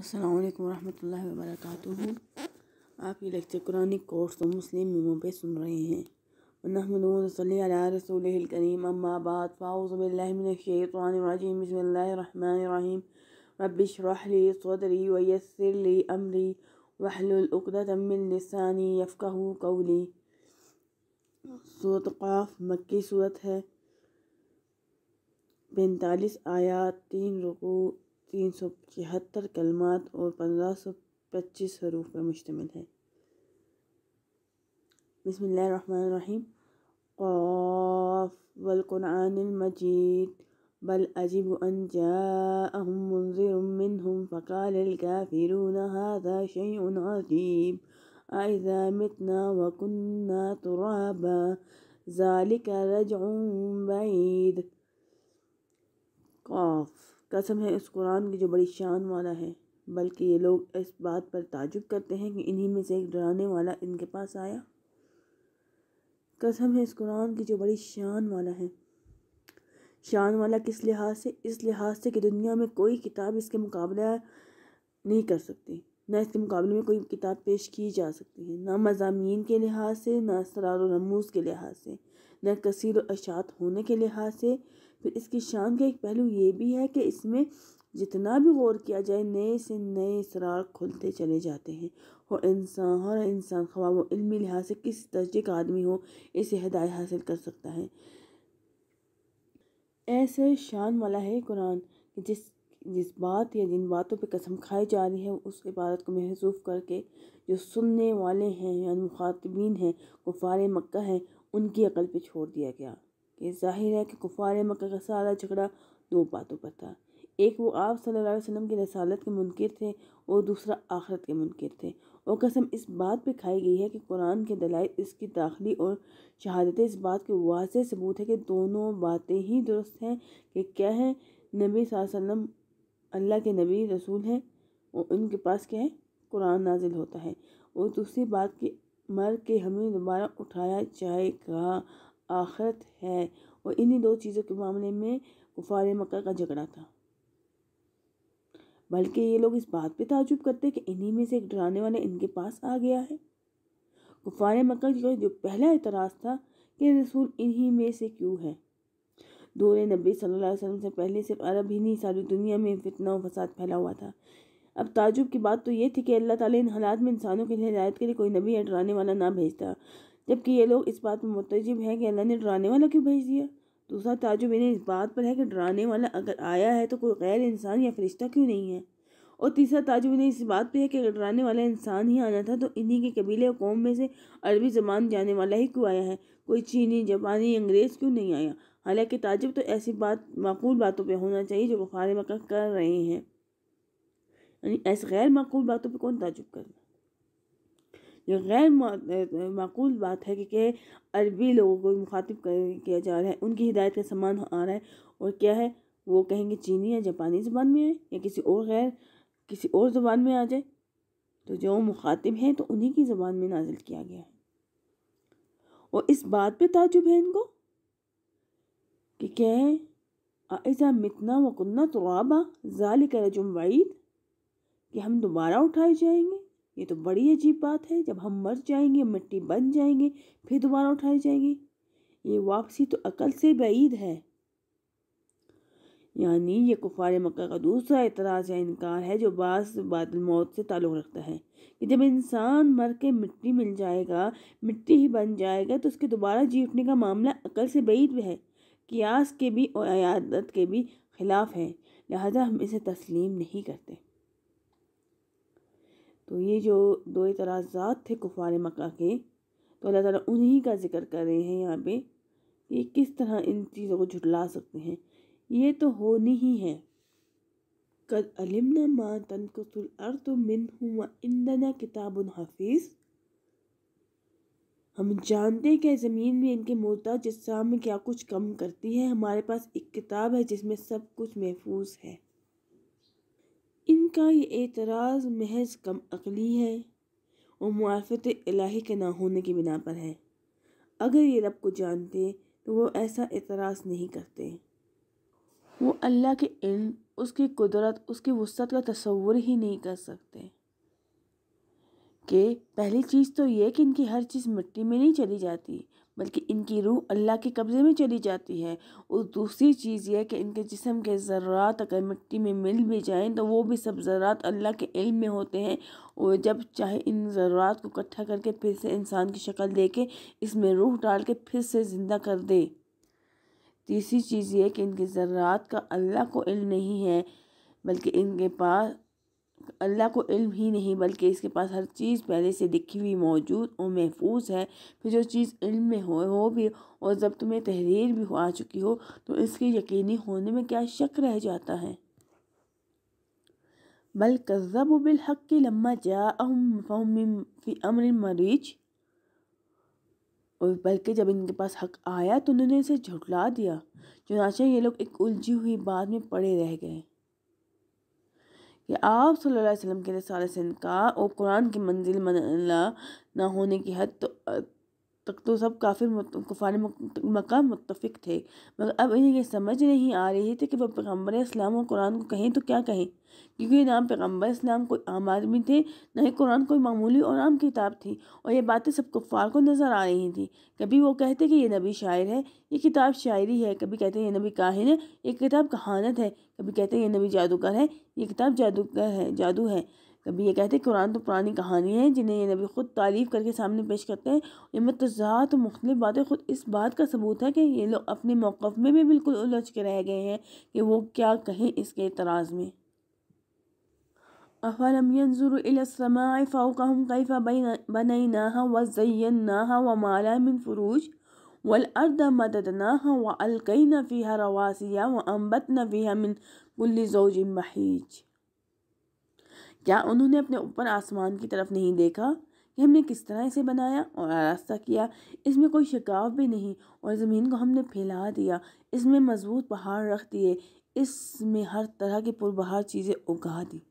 السلام عليكم ورحمة الله وبركاته آپ یہ لیکچر قرآنی کورس و مسلم میمو پہ سن رہے ہیں ونحمد و صلی علی رسول اما بعد فاعوذ بالله من الشيطان الرجيم بسم الله الرحمن الرحيم رب اشرح لي صدري ويسر لي امري واحلل اقدتا من لساني یفقہ قولي سورة قاف مکی صورت ہے 45 آیات 3 رکوع تین سو چھہتر کلمات اور پندرہ سو پچیس حروف پر مشتمل ہے بسم اللہ الرحمن الرحیم قاف والقرآن المجید بل عجب ان جاءهم منذر منهم فقال الكافرون هذا شيء عجيب أئذا متنا وكنا ترابا ذلك رجع بعيد قاف कसम है उस कुरान की जो बड़ी शान वाला है बल्कि ये लोग इस बात पर ताजुब करते हैं कि इन्हीं में से एक डराने वाला इनके पास आया कसम है इस कुरान की जो बड़ी शान वाला है शान वाला किस लिहाज से इस लिहाज से कि दुनिया में कोई किताब इसके मुकाबला नहीं कर सकती ना इसके मुकाबले में कोई किताब पेश की जा सकती है ना मजामी के लिहाज से ना असरार रमूज़ के लिहाज से न कसर अशात होने के लिहाज से फिर इसकी शान का एक पहलू ये भी है कि इसमें जितना भी गौर किया जाए नए से नए इसरार खुलते चले जाते हैं और इंसान हर इंसान खवा वो इलमी लिहाज से किस दर्जे का आदमी हो इसे हदायत हासिल कर सकता है ऐसे शान वाला है कुरान जिस जिस बात या जिन बातों पर कसम खाई जा रही है उस इबारत को महसूफ करके जो सुनने वाले हैं या मुखातबीन हैं गुफार मक्का हैं उनकी अकल पे छोड़ दिया गया कि जाहिर है कि कुफार मक्का का सारा झगड़ा दो बातों पर था एक वो आप सल्लल्लाहु अलैहि वसल्लम की रसालत के मुनकर थे और दूसरा आखरत के मुनकर थे और कसम इस बात पे खाई गई है कि कुरान के दलाइल इसकी दाखिली और शहादत इस बात के वाज सबूत है कि दोनों बातें ही दुरुस्त हैं कि क्या है नबी सल्लम अल्लाह के नबी रसूल हैं और उनके पास क्या है कुरान नाजिल होता है और दूसरी बात की मर के हमें दोबारा उठाया जाएगा आखरत है और इन्हीं दो चीज़ों के मामले में कुफार मक्का का झगड़ा था बल्कि ये लोग इस बात पे ताजुब करते कि इन्हीं में से एक डराने वाला इनके पास आ गया है कुफार मक्का का जो पहला एतराज़ था कि रसूल इन्हीं में से क्यों है दो नबी सल्लल्लाहु अलैहि वसल्लम से पहले सिर्फ अरब ही नहीं सारी दुनिया में फितना और फसाद फैला हुआ था अब ताजुब की बात तो ये थी कि अल्लाह ताली इन हालात में इंसानों के लिए हिदायत के लिए कोई नबी या डराने वाला ना भेजता जबकि ये लोग इस बात में मुतजब हैं कि अल्लाह ने डराने वाला क्यों भेज दिया दूसरा ताजुब इन्हें इस बात पर है कि डराने वाला अगर आया है तो कोई गैर इंसान या फरिश्ता क्यों नहीं है और तीसरा ताजुब इन्हें इस बात पर है कि अगर डराने वाला इंसान ही आना था तो इन्हीं के कबीले और कौम में से अरबी ज़बान जाने वाला ही क्यों आया है कोई चीनी जापानी अंग्रेज़ क्यों नहीं आया हालांकि ताजुब तो ऐसी बात माकूल बातों पर होना चाहिए जो बुखार मक्का कर रहे हैं यानी ऐसी गैर माकूल बातों पर कौन ताजुब करना जो गैर माकूल बात है कि, के अरबी लोगों को मुखातिब किया जा रहा है उनकी हिदायत का सामान आ रहा है और क्या है वो कहेंगे चीनी या जापानी ज़बान में आए या किसी और गैर किसी और ज़बान में आ जाए तो जो मुखातिब हैं तो उन्हीं की ज़बान में नाजिल किया गया है और इस बात पे ताजुब है इनको कि क्या है ऐसा मितना वकुन्ना तुराबा जालिक रजुम वईद कि हम दोबारा उठाए जाएंगे ये तो बड़ी अजीब बात है जब हम मर जाएंगे मिट्टी बन जाएंगे फिर दोबारा उठाए जाएंगे ये वापसी तो अकल से بعید है यानी ये कुफार मक्का का दूसरा एतराज़ या इनकार है जो बास बादल मौत से ताल्लुक़ रखता है कि जब इंसान मर के मिट्टी मिल जाएगा मिट्टी ही बन जाएगा तो उसके दोबारा जीतने का मामला अकल से بعید है कियास के भी और अयादत के भी खिलाफ है लिहाजा हम इसे तस्लीम नहीं करते तो ये जो दो एतराज़ात थे कुफार मक्का के तो अल्लाह ताली उन्हीं का जिक्र कर रहे हैं यहाँ पे कि किस तरह इन चीज़ों को झुटला सकते हैं ये तो होनी ही है कद अलमना माँ तन अर्त मिन इंदना किताब हफीज़ हम जानते हैं कि ज़मीन में इनके मुर्दा जिसम में क्या कुछ कम करती है हमारे पास एक किताब है जिसमें सब कुछ महफूज है उनका ये एतराज़ महज कम अकली है और मुआफ़त इलाही के ना होने की बिना पर है अगर ये रब को जानते तो वो ऐसा एतराज़ नहीं करते वो अल्लाह के इन उसकी कुदरत उसकी वसत का तस्वुर ही नहीं कर सकते कि पहली चीज़ तो ये कि इनकी हर चीज़ मिट्टी में नहीं चली जाती बल्कि इनकी रूह अल्लाह के कब्ज़े में चली जाती है और दूसरी चीज़ यह कि इनके जिसम के ज़रात अगर मिट्टी में मिल भी जाएँ तो वो भी सब ज़रात अल्लाह के इल्म में होते हैं और जब चाहे इन ज़रात को इकट्ठा करके फिर से इंसान की शक्ल दे के इसमें रूह डाल के फिर से ज़िंदा कर दे तीसरी चीज़ यह कि इनके ज़रात का अल्लाह को इल्म नहीं है बल्कि इनके पास अल्लाह को इल्म ही नहीं बल्कि इसके पास हर चीज़ पहले से लिखी हुई मौजूद और महफूज है फिर जो चीज़ इल्म में हो हो भी और जब तुम्हें तहरीर भी आ चुकी हो तो इसके यकीनी होने में क्या शक रह जाता है बल कज़ब बिलहक की लम्मा जा फी अमर मरीज और बल्कि जब इनके पास हक आया तो उन्होंने इसे झुटला दिया चुनाचे ये लोग एक उलझी हुई बात में पड़े रह गए कि आप सल्लल्लाहु अलैहि वसल्लम के रसाल का और कुरान की मंजिल ना होने की हद तो तक तो सब काफिर कुफार मक्का मुतफिक थे मगर अब इन्हें ये समझ नहीं आ रही थी कि वह पैगम्बर इस्लाम और कुरान को कहें तो क्या कहें क्योंकि नाम पैगम्बर इस्लाम कोई आम आदमी थे ना ही कुरान कोई मामूली और आम किताब थी और ये बातें सब कुफार को नज़र आ रही थी कभी वो कहते कि ये नबी शायर है ये किताब शायरी है कभी कहते हैं ये नबी काहिन है ये किताब कहानत है कभी कहते हैं ये नबी जादूगर है ये किताब जादूगर है जादू है कभी ये कहते हैं कुरान तो पुरानी कहानी है जिन्हें ये नबी ख़ुद तारीफ़ करके सामने पेश करते हैं ये तो मुख्तलिफ बातें ख़ुद इस बात का सबूत है कि ये लोग अपने मौक़ में भी बिल्कुल उलझ के रह गए हैं कि वो क्या कहें इसके एतराज़ में अफ़लमजुरसमाय फ़ाक़म कैफ़ा बनैना वज़ैना वमाला मिन फ़रूज वलअर्द ना व अलकई नफ़ी रवासिया व अम्बत नफ़ी मिन कुल्ल जोज बहीज़ क्या उन्होंने अपने ऊपर आसमान की तरफ नहीं देखा कि हमने किस तरह इसे बनाया और आरास्ता किया इसमें कोई शिकाव भी नहीं और ज़मीन को हमने फैला दिया इसमें मजबूत पहाड़ रख दिए इसमें हर तरह की पुरबहार चीज़ें उगा दी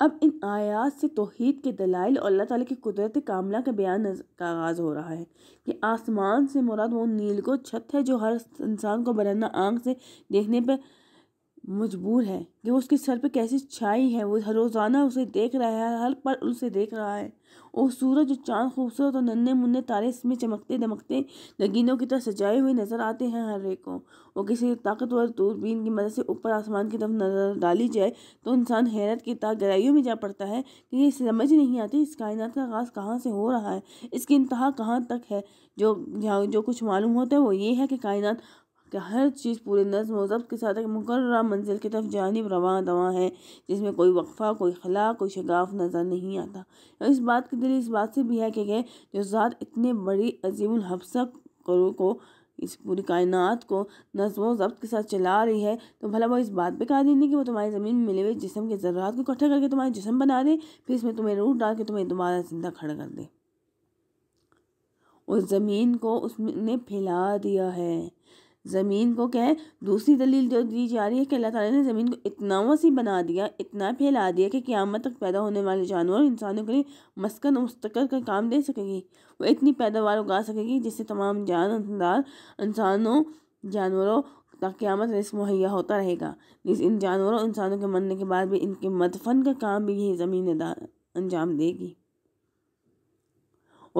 अब इन आयात से तोहद के दलाइल और अल्लाह ताली की कुदरत कामला का बयान का आगाज़ हो रहा है कि आसमान से मुराद वो नील को छत है जो हर इंसान को बरना आँख से देखने पर मजबूर है कि वो उसके सर पे कैसी छाई है वो रोज़ाना उसे देख रहा है हर पल उसे देख रहा है और सूरज जो चांद खूबसूरत और नन्हे मुन्ने तारे इसमें चमकते दमकते नगीनों की तरह सजाए हुए नज़र आते हैं हर एक को और किसी ताकतवर दूरबीन की मदद से ऊपर आसमान की तरफ नज़र डाली जाए तो इंसान हैरत की ताक गहराइयों में जा पड़ता है कि ये समझ नहीं आती इस कायनात का आगाज़ कहाँ से हो रहा है इसकी इंतहा कहाँ तक है जो जो कुछ मालूम होता है वो ये है कि कायनात कि हर चीज़ पूरे नज़म व ज़ब्त के साथ एक मुकर मंजिल की तरफ जानब रवा दवा है जिसमें कोई वक्फ़ा कोई खला कोई शगाफ नज़र नहीं आता इस बात की दिल इस बात से भी है कि गए जो ज़ात इतने बड़ी अजीम हफसक करो को इस पूरी कायनात को नज्म व ज़ब्त के साथ चला रही है तो भला वो इस बात पे कादिर नहीं कि वो तुम्हारी ज़मीन में मिले हुए जिसम के ज़रात को इकट्ठा करके तुम्हारे जिसम बना दे फिर इसमें तुम्हें रूट डाल के तुम्हें दोबारा जिंदा खड़ा कर दे उस ज़मीन को उसने फैला दिया है ज़मीन को क्या है दूसरी दलील जो दी जा रही है कि अल्लाह ताला ने ज़मीन को इतना वसी बना दिया इतना फैला दिया कि क़्यामत तक पैदा होने वाले जानवर इंसानों के लिए मस्कन मुस्तकर का काम दे सकेगी वो इतनी पैदावार उगा सकेगी जिससे तमाम जानदार इंसानों जानवरों तक क़्यामत रिस मुहैया होता रहेगा जिस इन जानवरों इंसानों के मरने के बाद भी इनके मदफन का काम भी यही ज़मीन अंजाम देगी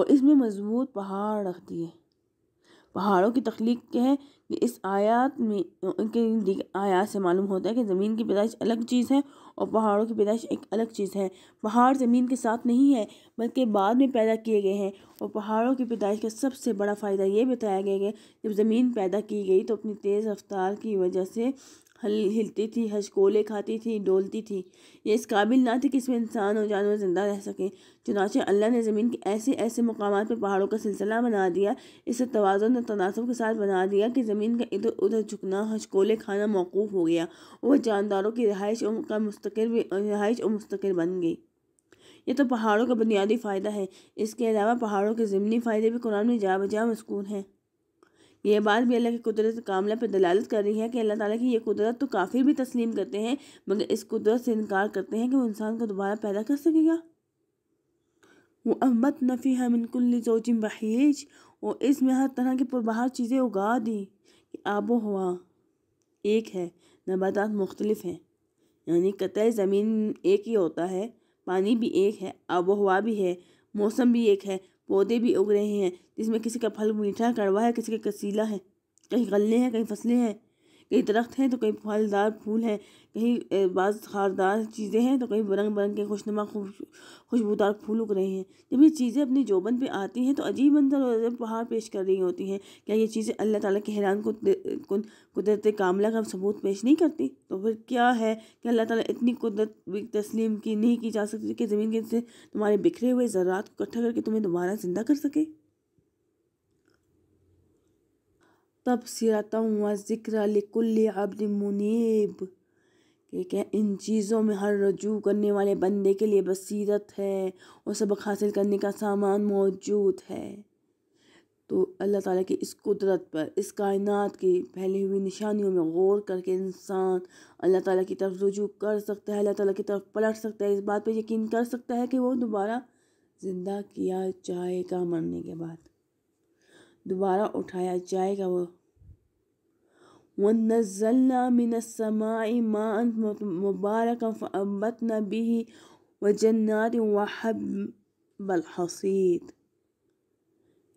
और इसमें मजबूत पहाड़ रख दिए पहाड़ों की तख्लीक क्या है इस आयात में उनके आयात से मालूम होता है कि ज़मीन की पैदाइश अलग चीज़ है और पहाड़ों की पैदाइश एक अलग चीज़ है पहाड़ ज़मीन के साथ नहीं है बल्कि बाद में पैदा किए गए हैं और पहाड़ों की पैदाइश का सबसे बड़ा फ़ायदा ये बताया गया है जब ज़मीन पैदा की गई तो अपनी तेज़ रफ्तार की वजह से हल हिलती थी हशकोले खाती थी डोलती थी ये इस काबिल ना थी कि इसमें इंसान और जानवर ज़िंदा रह सकें चुनाचे अल्लाह ने ज़मीन के ऐसे ऐसे मकाम पर पहाड़ों का सिलसिला बना दिया इसे तोज़ुन और तनासब के साथ बना दिया कि ज़मीन का इधर उधर झुकना हशकोले खाना मौकूफ़ हो गया और जानदारों की रहाइश का मुस्तकिल रहाइश और मुस्तकिल बन गई ये तो पहाड़ों का बुनियादी फ़ायदा है इसके अलावा पहाड़ों के ज़मनी फ़ायदे भी कुरान में जा बजा मस्कून हैं यह बात भी अल्लाह की कुदरत कामला पर दलालत कर रही है कि अल्लाह ताला की यह कुदरत तो काफ़ी भी तस्लीम करते हैं मगर इस कुदरत से इनकार करते हैं कि वो इंसान को दोबारा पैदा कर सकेगा वो अहमत नफ़ी है मिनकुल्ली जोजिम बहीज और इसमें हर तरह की पुरबहार चीज़ें उगा दी कि आबो हवा एक है नबादात मुख्तलफ़ हैं यानी कतः ज़मीन एक ही होता है पानी भी एक है आबो हवा भी है मौसम भी एक है पौधे भी उग रहे हैं जिसमें किसी का फल मीठा कड़वा है किसी का कसीला है कहीं गल्ले हैं कहीं फसलें हैं कहीं दरख्त हैं तो कहीं फलदार फूल हैं कहीं बाज खारदार चीज़ें हैं तो कहीं बरंग बिरंग के खुशनुमा खुशबूदार फूल उग रहे हैं जब ये चीज़ें अपनी जोबन पे आती हैं तो अजीब मंजर पहाड़ पेश कर रही होती हैं क्या ये चीज़ें अल्लाह ताला के हैरान कुदरत कामला का सबूत पेश नहीं करती तो फिर क्या है कि अल्लाह ताली इतनी कुदरत तस्लीम की नहीं की जा सकती कि ज़मीन के से तुम्हारे बिखरे हुए ज़रात को इकट्ठा करके तुम्हें दोबारा ज़िंदा कर सके तबसरता व ज़िक्र लिकुल्ल अब्द मुनीब ठीक है इन चीज़ों में हर रजू करने वाले बंदे के लिए बसीरत है और सबक हासिल करने का सामान मौजूद है तो अल्लाह ताला की इस कुदरत पर इस कायनात की फैली हुई निशानियों में गौर करके इंसान अल्लाह ताला की तरफ रुजू कर सकता है अल्लाह ताला की तरफ पलट सकता है इस बात पे यकीन कर सकता है कि वो दोबारा ज़िंदा किया जाएगा मरने के बाद दोबारा उठाया जाएगा वो वनज़ल्ला मुबारक फ़बत नबी व जन्नात वहबल हसीद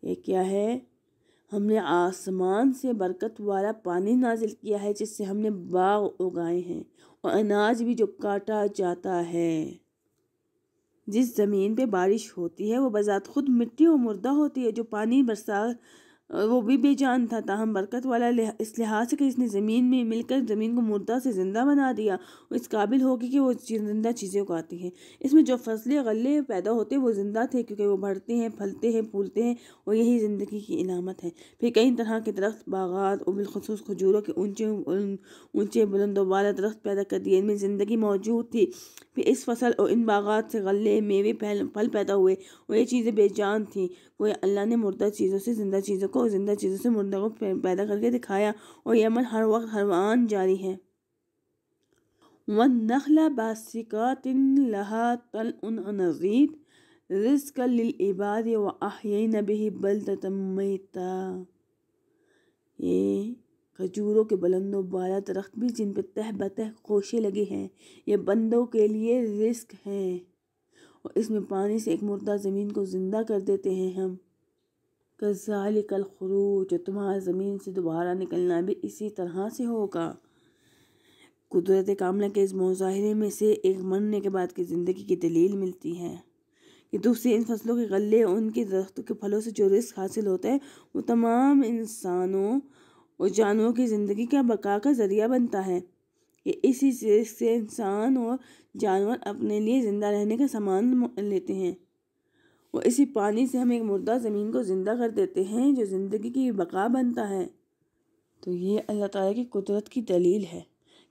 ये क्या है हमने आसमान से बरकत वाला पानी नाजिल किया है जिससे हमने बाग उगाए हैं और अनाज भी जो काटा जाता है जिस ज़मीन पे बारिश होती है वो बज़ात ख़ुद मिट्टी और मुर्दा होती है जो पानी बरसा वो भी बेजान था ताहम बरकत वाला इस लिहाज से कि इसने ज़मीन में मिलकर ज़मीन को मुर्दा से ज़िंदा बना दिया और इस काबिल होगी कि वो जिंदा चीज़ें उगाती है इसमें जो फसलें गले पैदा होते वो ज़िंदा थे क्योंकि वो बढ़ते हैं फलते हैं फूलते हैं और यही ज़िंदगी की इलामत है फिर कई तरह के दरख्त बागात और बिलखसूस खजूरों के ऊँचे ऊँचे बुलंद वाला दरख्त पैदा कर दिए इनमें ज़िंदगी मौजूद थी फिर इस फसल और इन बागात से गले मेवे फल पैदा हुए और ये चीज़ें बेजान थी गोया अल्लाह ने मुर्दा चीज़ों से ज़िंदा चीज़ों को और ज़िंदा चीज़ों से मुर्दा को पैदा करके दिखाया और यह अमल हर वक्त हर जारी है वन नखला बासिकातिन लहा तल उन नजीद रिस्क इबाद व आहिय नबी तमता ये खजूरों के बुलंदो बाला दरख्त भी जिन पर तह बतह खोशे लगे हैं ये बंदों के लिए रिस्क हैं और इसमें पानी से एक मुर्दा ज़मीन को ज़िंदा कर देते हैं हम कजाल कल खरूज तुम्हारा ज़मीन से दोबारा निकलना भी इसी तरह से होगा कुदरत कामला के इस मुजाहरे में से एक मरने के बाद की ज़िंदगी की दलील मिलती है कि दूसरी इन फसलों के गले उनके दरख्तों के फलों से जो रिस्क हासिल होता है वो तमाम इंसानों और जानवरों की ज़िंदगी का बका का ज़रिया बनता है कि इसी से, से इंसान और जानवर अपने लिए ज़िंदा रहने का सामान लेते हैं वो इसी पानी से हम एक मुर्दा ज़मीन को ज़िंदा कर देते हैं जो ज़िंदगी की बका बनता है तो ये अल्लाह ताला की कुदरत की दलील है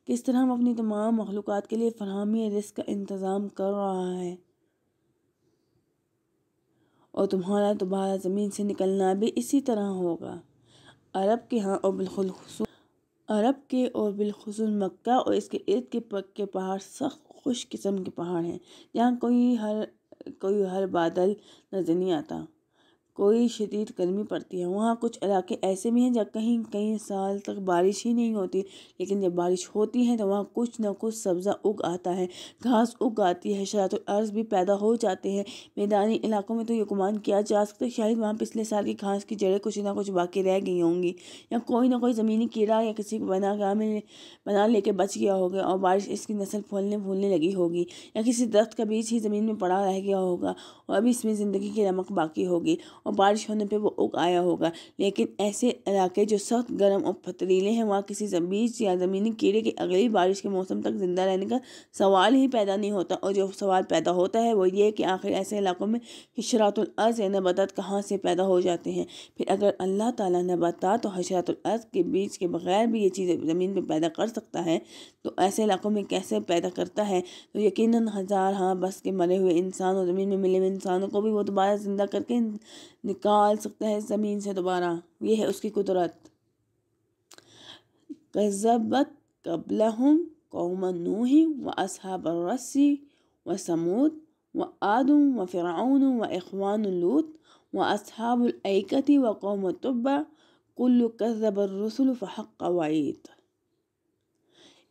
किस तरह हम अपनी तमाम मखलूक के लिए फरहमी रिस्क का इंतज़ाम कर रहा है और तुम्हारा दोबारा ज़मीन से निकलना भी इसी तरह होगा अरब के यहाँ और बिल्कुल अरब के और बिलखसूस मक्का और इसके इर्द के पक के पहाड़ सख्त खुश किस्म के पहाड़ हैं यहाँ कोई हर कोई हर बादल नज़र नहीं आता कोई शदीद गर्मी पड़ती है वहाँ कुछ इलाके ऐसे भी हैं जहाँ कहीं कई साल तक बारिश ही नहीं होती लेकिन जब बारिश होती है तो वहाँ कुछ ना कुछ सब्ज़ा उग आता है घास उग आती है शरात अर्ज़ भी पैदा हो जाते हैं मैदानी इलाकों में तो ये गुमान किया जा सकता है शायद वहाँ पिछले साल की घास की जड़ें कुछ ना कुछ बाकी रह गई होंगी या कोई ना कोई ज़मीनी कीड़ा या किसी को बना गया में बना लेके बच गया होगा और बारिश इसकी नस्ल फूलने फूलने लगी होगी या किसी दरख्त का बीज ही ज़मीन में पड़ा रह गया होगा और अभी इसमें ज़िंदगी की रमक बाकी होगी और बारिश होने पर वो उगाया होगा लेकिन ऐसे इलाके जो सख्त गर्म और पथरीले हैं वहाँ किसी बीज या ज़मीनी कीड़े की अगली बारिश के मौसम तक ज़िंदा रहने का सवाल ही पैदा नहीं होता और जो सवाल पैदा होता है वो ये कि आखिर ऐसे इलाकों में हशरातुलर्ज़ या नबात कहाँ से पैदा हो जाते हैं फिर अगर अल्लाह ताला तो और अर्ज़ के बीज के बगैर भी ये चीज़ें ज़मीन पर पैदा कर सकता है तो ऐसे इलाकों में कैसे पैदा करता है तो यकीन हज़ार हाँ बस के मरे हुए इंसान और ज़मीन में मिले हुए इंसानों को भी वो दोबारा ज़िंदा करके نکال سکتا ہے زمین سے دوبارہ یہ ہے اس کی قدرت قذبت قبلهم قوم نوح واصحاب الرس وثمود وآد وفرعون وإخوان لوط وأصحاب الأيكة وقوم تبع كل كذب الرسل فحق وعيد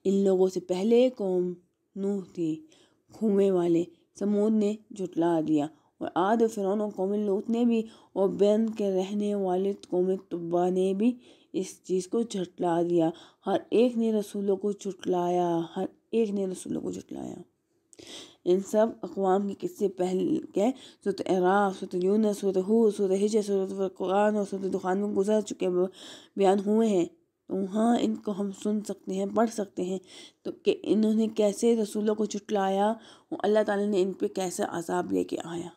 ان لوگوں سے پہلے قوم نوح تھی کھومے والے سمود نے جھٹلا دیا और आद फ़िरौन और कौम लूत ने भी और बैन के रहने वाले कौम तब्बा तो ने भी इस चीज़ को झटला दिया हर एक ने रसूलों को झुटलाया हर एक ने रसूलों को झुटलाया इन सब अकवाम के किस्से पहले के सूरत एराक सूरत यून सूरत हु सूरत हिज सुरत कुरान और सूरत दुखान में गुजर चुके बयान हुए हैं तो वहाँ इनको हम सुन सकते हैं पढ़ सकते हैं तो कि इन्होंने कैसे रसूलों को चुटलाया और अल्लाह ताला ने इन पर कैसे अजाब लेके आया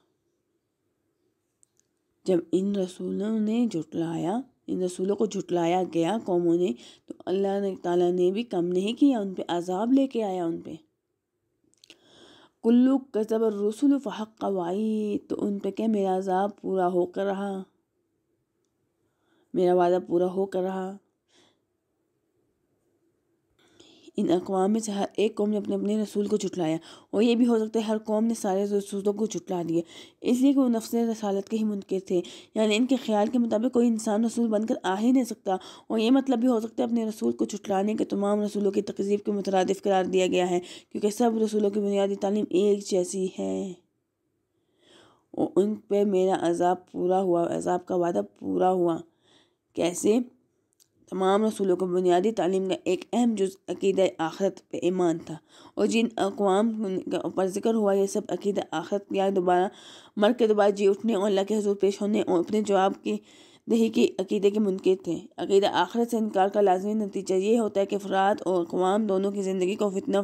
जब इन रसूलों ने झुटलाया इन रसूलों को झुटलाया गया कौमों ने तो अल्लाह ने ताला ने भी कम नहीं किया उन पर अजाब लेके आया उन पर कुल्लू कसब रसूल फ़हक कवाई तो उन पर क्या मेरा अजाब पूरा होकर रहा मेरा वादा पूरा होकर रहा इन अकवाम में से हर एक कौम ने अपने अपने रसूल को जुटलाया और ये भी हो सकता है हर कौम ने सारे रसूलों को जुटला दिए इसलिए कि वो नफ्स रसालत के ही मुनकर थे यानी इनके ख्याल के मुताबिक कोई इंसान रसूल बनकर आ ही नहीं सकता और ये मतलब भी हो सकता है अपने रसूल को जुटलाने के तमाम रसूलों की तकजीब के मुतरद करार दिया गया है क्योंकि सब रसूलों की बुनियादी तालीम एक जैसी है और उन पर मेरा अजाब पूरा हुआ अजाब का वादा पूरा हुआ कैसे तमाम रसूलों को बुनियादी तालीम का एक अहम जुज़ अकीद आखरत पे ईमान था और जिन अकवाम पर जिक्र हुआ यह सब अकीद आखरत या दोबारा मर के दोबारा जी उठने और अल्लाह के हजूर पेश होने और अपने जवाब की दही के अकीदे के मुनक़ थे अकीदा आखरत से इनकार का लाजमी नतीजा ये होता है कि अफराद और अवाम दोनों की ज़िंदगी को फितना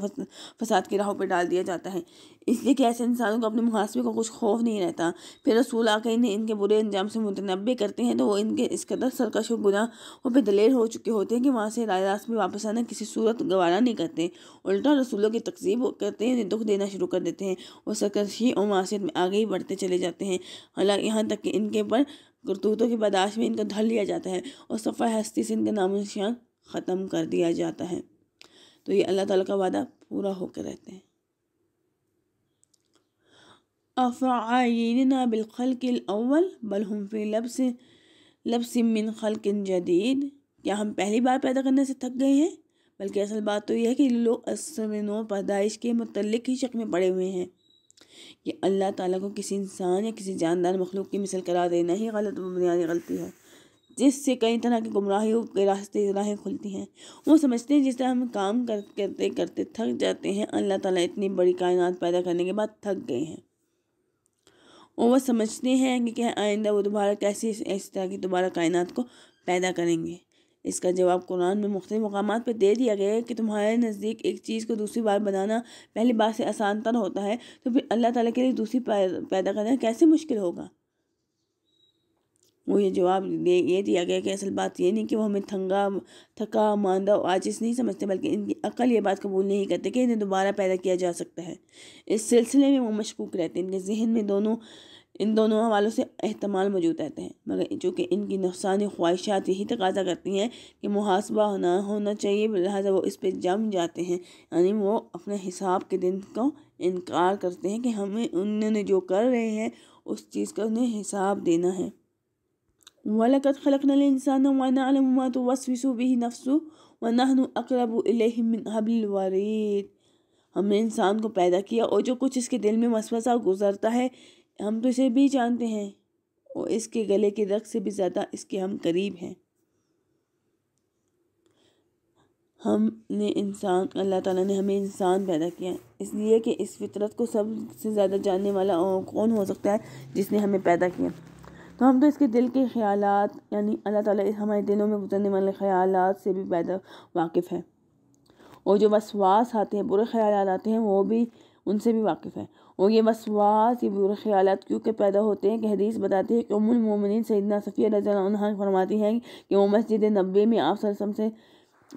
फसाद की राहों पर डाल दिया जाता है इसलिए कि ऐसे इंसानों को अपने मुहासबे को कुछ खौफ नहीं रहता फिर रसूल आकर इन्हें इनके बुरे अंजाम से मुतनबे करते हैं तो वो इनके इस कदर सरकश और गुनाहों पर दलेर हो चुके होते हैं कि वहाँ से राय रास्त में वापस आना किसी सूरत गवारा नहीं करते उल्टा रसूलों की तकसीब करते हैं दुख देना शुरू कर देते हैं और सरकशी और मासीत में आगे ही बढ़ते चले जाते हैं हालांकि यहाँ तक कि इनके पर करतूतों की बर्दाश्त में इनको धर लिया जाता है और सफ़ा हस्ती से इनका नामो निशान ख़त्म कर दिया जाता है तो ये अल्लाह ताला का वादा पूरा होकर रहते हैं अफ़ाइना बिलखल बलहम फ़ी लफ्स लफ्स मिन खल्क जदीद क्या हम पहली बार पैदा करने से थक गए हैं बल्कि असल बात तो यह है कि लोग असमिन पैदाइश के मतलब ही शक में पड़े हुए हैं कि अल्लाह ताला को किसी इंसान या किसी जानदार मखलूक की मिसल करार देना ही गलत बुनियादी गलती है जिससे कई तरह की गुमराहियों के रास्ते राहें खुलती हैं वो समझते हैं जिस तरह हम काम कर करते करते थक जाते हैं अल्लाह ताला इतनी बड़ी कायनात पैदा करने के बाद थक गए हैं और वह समझते हैं कि क्या आइंदा वो दोबारा कैसे इस तरह की दोबारा कायनात को पैदा करेंगे इसका जवाब कुरान में मुख्त मकाम पर दे दिया गया है कि तुम्हारे नज़दीक एक चीज़ को दूसरी बार बनाना पहली बार से आसान तर होता है तो फिर अल्लाह ताला के लिए दूसरी पैदा करना कैसे मुश्किल होगा वो ये जवाब दे ये दिया गया कि असल बात ये नहीं कि वो हमें थंगा थका मांदा और आजिश नहीं समझते बल्कि इनकी अकल ये बात कबूल नहीं करते कि इन्हें दोबारा पैदा किया जा सकता है इस सिलसिले में वो मशकूक रहते हैं इनके जहन में दोनों इन दोनों हवालों से अहतमाल मौजूद रहते हैं मगर चूँकि इनकी नफसानी ख्वाहिशात यही तकाजा करती हैं कि मुहासबा ना होना चाहिए लिहाजा वो इस पर जम जाते हैं यानी वो अपने हिसाब के दिन को इनकार करते हैं कि हमें उन्होंने जो कर रहे हैं उस चीज़ का उन्हें हिसाब देना है वलकत खलक इंसान वाना तो वसविसु भी नफसु व नहनु अकरब हमने इंसान को पैदा किया और जो कुछ इसके दिल में मसवसा गुजरता है हम तो इसे भी जानते हैं और इसके गले के रक्त से भी ज़्यादा इसके हम करीब हैं हमने इंसान अल्लाह ताला ने हमें इंसान पैदा किया है इसलिए कि इस फितरत को सबसे ज़्यादा जानने वाला कौन हो सकता है जिसने हमें पैदा किया तो हम तो इसके दिल के ख्याल यानी अल्लाह ताला हमारे दिलों में गुजरने वाले ख्याल से भी पैदा वाकिफ़ है और जो वसवास आते हैं बुरे ख्याल आते हैं वो भी उनसे भी वाकिफ़ है और ये वसवास ये बुरे ख्याल क्योंकि पैदा होते हैं कि हदीस बताती है कि उमुलमोमिन सैदना सफ़ी रजा फरमाती हैं कि वो मस्जिद नब्बे में आप सरसम से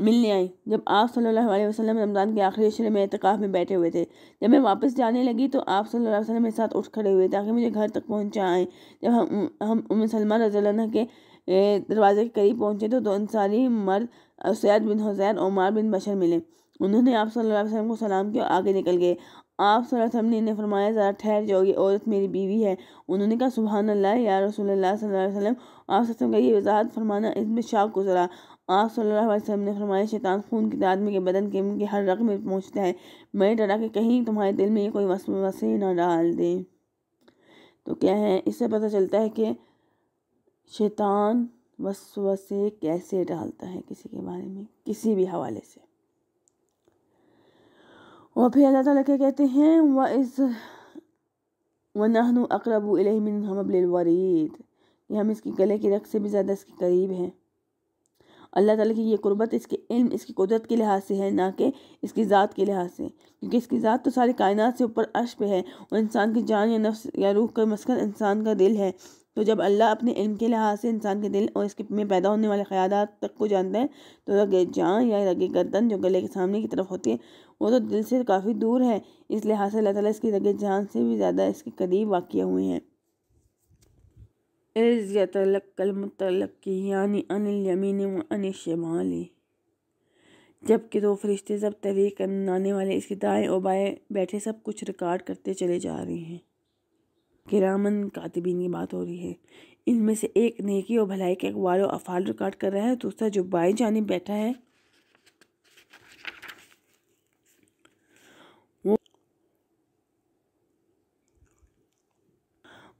मिलने आई जब आप सल्लल्लाहु अलैहि वसल्लम रमज़ान के आखिरी शरे में एहतिकाफ़ में बैठे हुए थे जब मैं वापस जाने लगी तो आप सल्लल्लाहु अलैहि वसल्लम मेरे साथ उठ खड़े हुए ताकि मुझे घर तक पहुँचाएँ जब हम हम उम सलमान रजल्ला के दरवाज़े के करीब पहुँचे तो दो अंसारी मर्द सैद बिन हुसैन उमार बिन बशर मिले उन्होंने आप सल्लल्लाहु अलैहि वसल्लम को सलाम किया आगे निकल गए आप सल्लल्लाहु ने फरमाया ज़रा ठहर जाओ ये औरत मेरी बीवी है उन्होंने कहा सुबह अल्लाह या रसूल आप का ये वजाहत फरमाना इसमें शाक गुजरा आप सल्लल्लाहु ने फरमाया शैतान खून के आदमी के बदन के उनके हर रकम में पहुँचता है मैं डरा कि कहीं तुम्हारे दिल में ये कोई वसवसे ना डाल दें तो क्या है इससे पता चलता है कि शैतान वसवसे कैसे डालता है किसी के बारे में किसी भी हवाले से और फिर अल्लाह ताला क्या कहते हैं व इस व वनहनु अकरब मिन हमबलवरीद ये हम इसकी गले के रख से भी ज़्यादा इसके करीब हैं अल्लाह ताला की ये कुर्बत इसके इल्म इसकी कुदरत के लिहाज से है ना कि इसकी ज़ात के लिहाज से क्योंकि इसकी ज़ात तो सारी कायनात से ऊपर अर्श पे है और इंसान की जान या नफ्स या रूह का मस्कन इंसान का दिल है तो जब अल्लाह अपने इल्म के लिहाज से इंसान के दिल और इसके में पैदा होने वाले ख्याल तक को जानता है तो रगे जान या रगे गर्दन जो गले के सामने की तरफ होती है वो तो दिल से काफ़ी दूर है इस लिहाज से अल्लाह इसकी जगह जान से भी ज़्यादा इसके करीब वाक़ हुए हैं यानी अनिल यमीन अनिल शमाली जबकि दो फरिश्ते सब तहरीर करने वाले इसके दाएँ और बाएँ बैठे सब कुछ रिकॉर्ड करते चले जा रहे हैं किरामन कातबीन की बात हो रही है इनमें से एक नेकी और भलाई के अखबार और अफाल रिकॉर्ड कर रहा है दूसरा जो बाएँ जानी बैठा है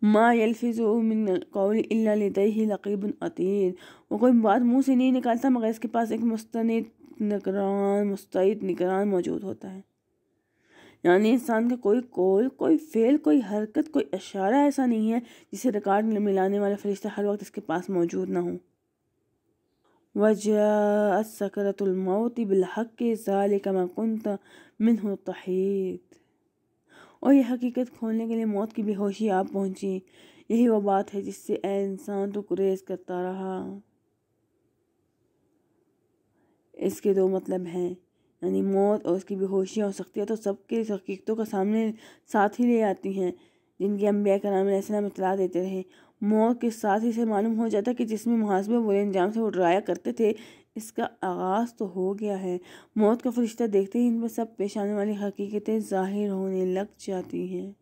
माँ यलफिज़ मिन कौल इल्ला लदयही लकीब अतीद वो कोई बात मुंह से नहीं निकालता मगर इसके पास एक मुस्तंद निगरान मुस्तैद निगरान मौजूद होता है यानी इंसान का कोई कौल कोई फेल कोई हरकत कोई इशारा ऐसा नहीं है जिसे रिकॉर्ड मिलाने वाला फरिश्ता हर वक्त इसके पास मौजूद ना हो वजह सकरतमौत बिलहक ज़ाल कमा मिन तहीद और यह हकीकत खोलने के लिए मौत की बेहोशी आप पहुंची यही वह बात है जिससे ए इंसान तो कुरेज करता रहा इसके दो मतलब हैं यानी मौत और उसकी बेहोशियाँ और सख्तियाँ तो सबके हकीकतों का सामने साथ ही ले आती हैं जिनकी अम्बिया का नाम इतला देते रहे मौत के साथ ही से मालूम हो जाता कि जिसमें मुहासबे बुरे अंजाम से वो डराया करते थे इसका आगाज़ तो हो गया है मौत का फरिश्ता देखते ही इनमें सब पेश आने वाली हकीकतें ज़ाहिर होने लग जाती हैं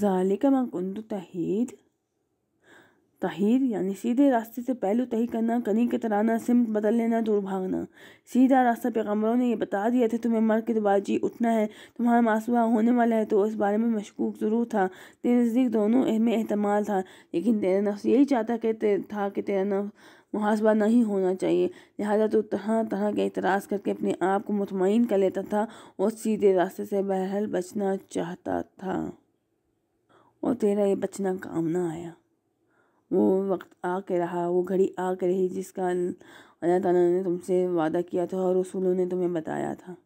ज़ालिका मंकुंद तहीद तहीर यानी सीधे रास्ते से पहलू तही करना कनी के तराना सिमत बदल लेना दूर भागना सीधा रास्ता पैगम्बरों ने यह बता दिया था तुम्हें मर के दोबारा तो जी उठना है तुम्हारा मासूआ होने वाला है तो इस बारे में मशकूक ज़रूर था तेरे नज़दीक दोनों में अहतमाल था लेकिन तेरा नफ्स यही चाहता कि था कि तेरा नफ मुहासबा नहीं होना चाहिए लिहाजा तो तरह तरह के एतराज़ करके अपने आप को मुतमिन कर लेता था और सीधे रास्ते से बहरहाल बचना चाहता था और तेरा ये बचना काम ना आया वो वक्त आ के रहा वो घड़ी आ के रही जिसका अल्लाह ताला ने तुमसे वादा किया था और रसूलों ने तुम्हें बताया था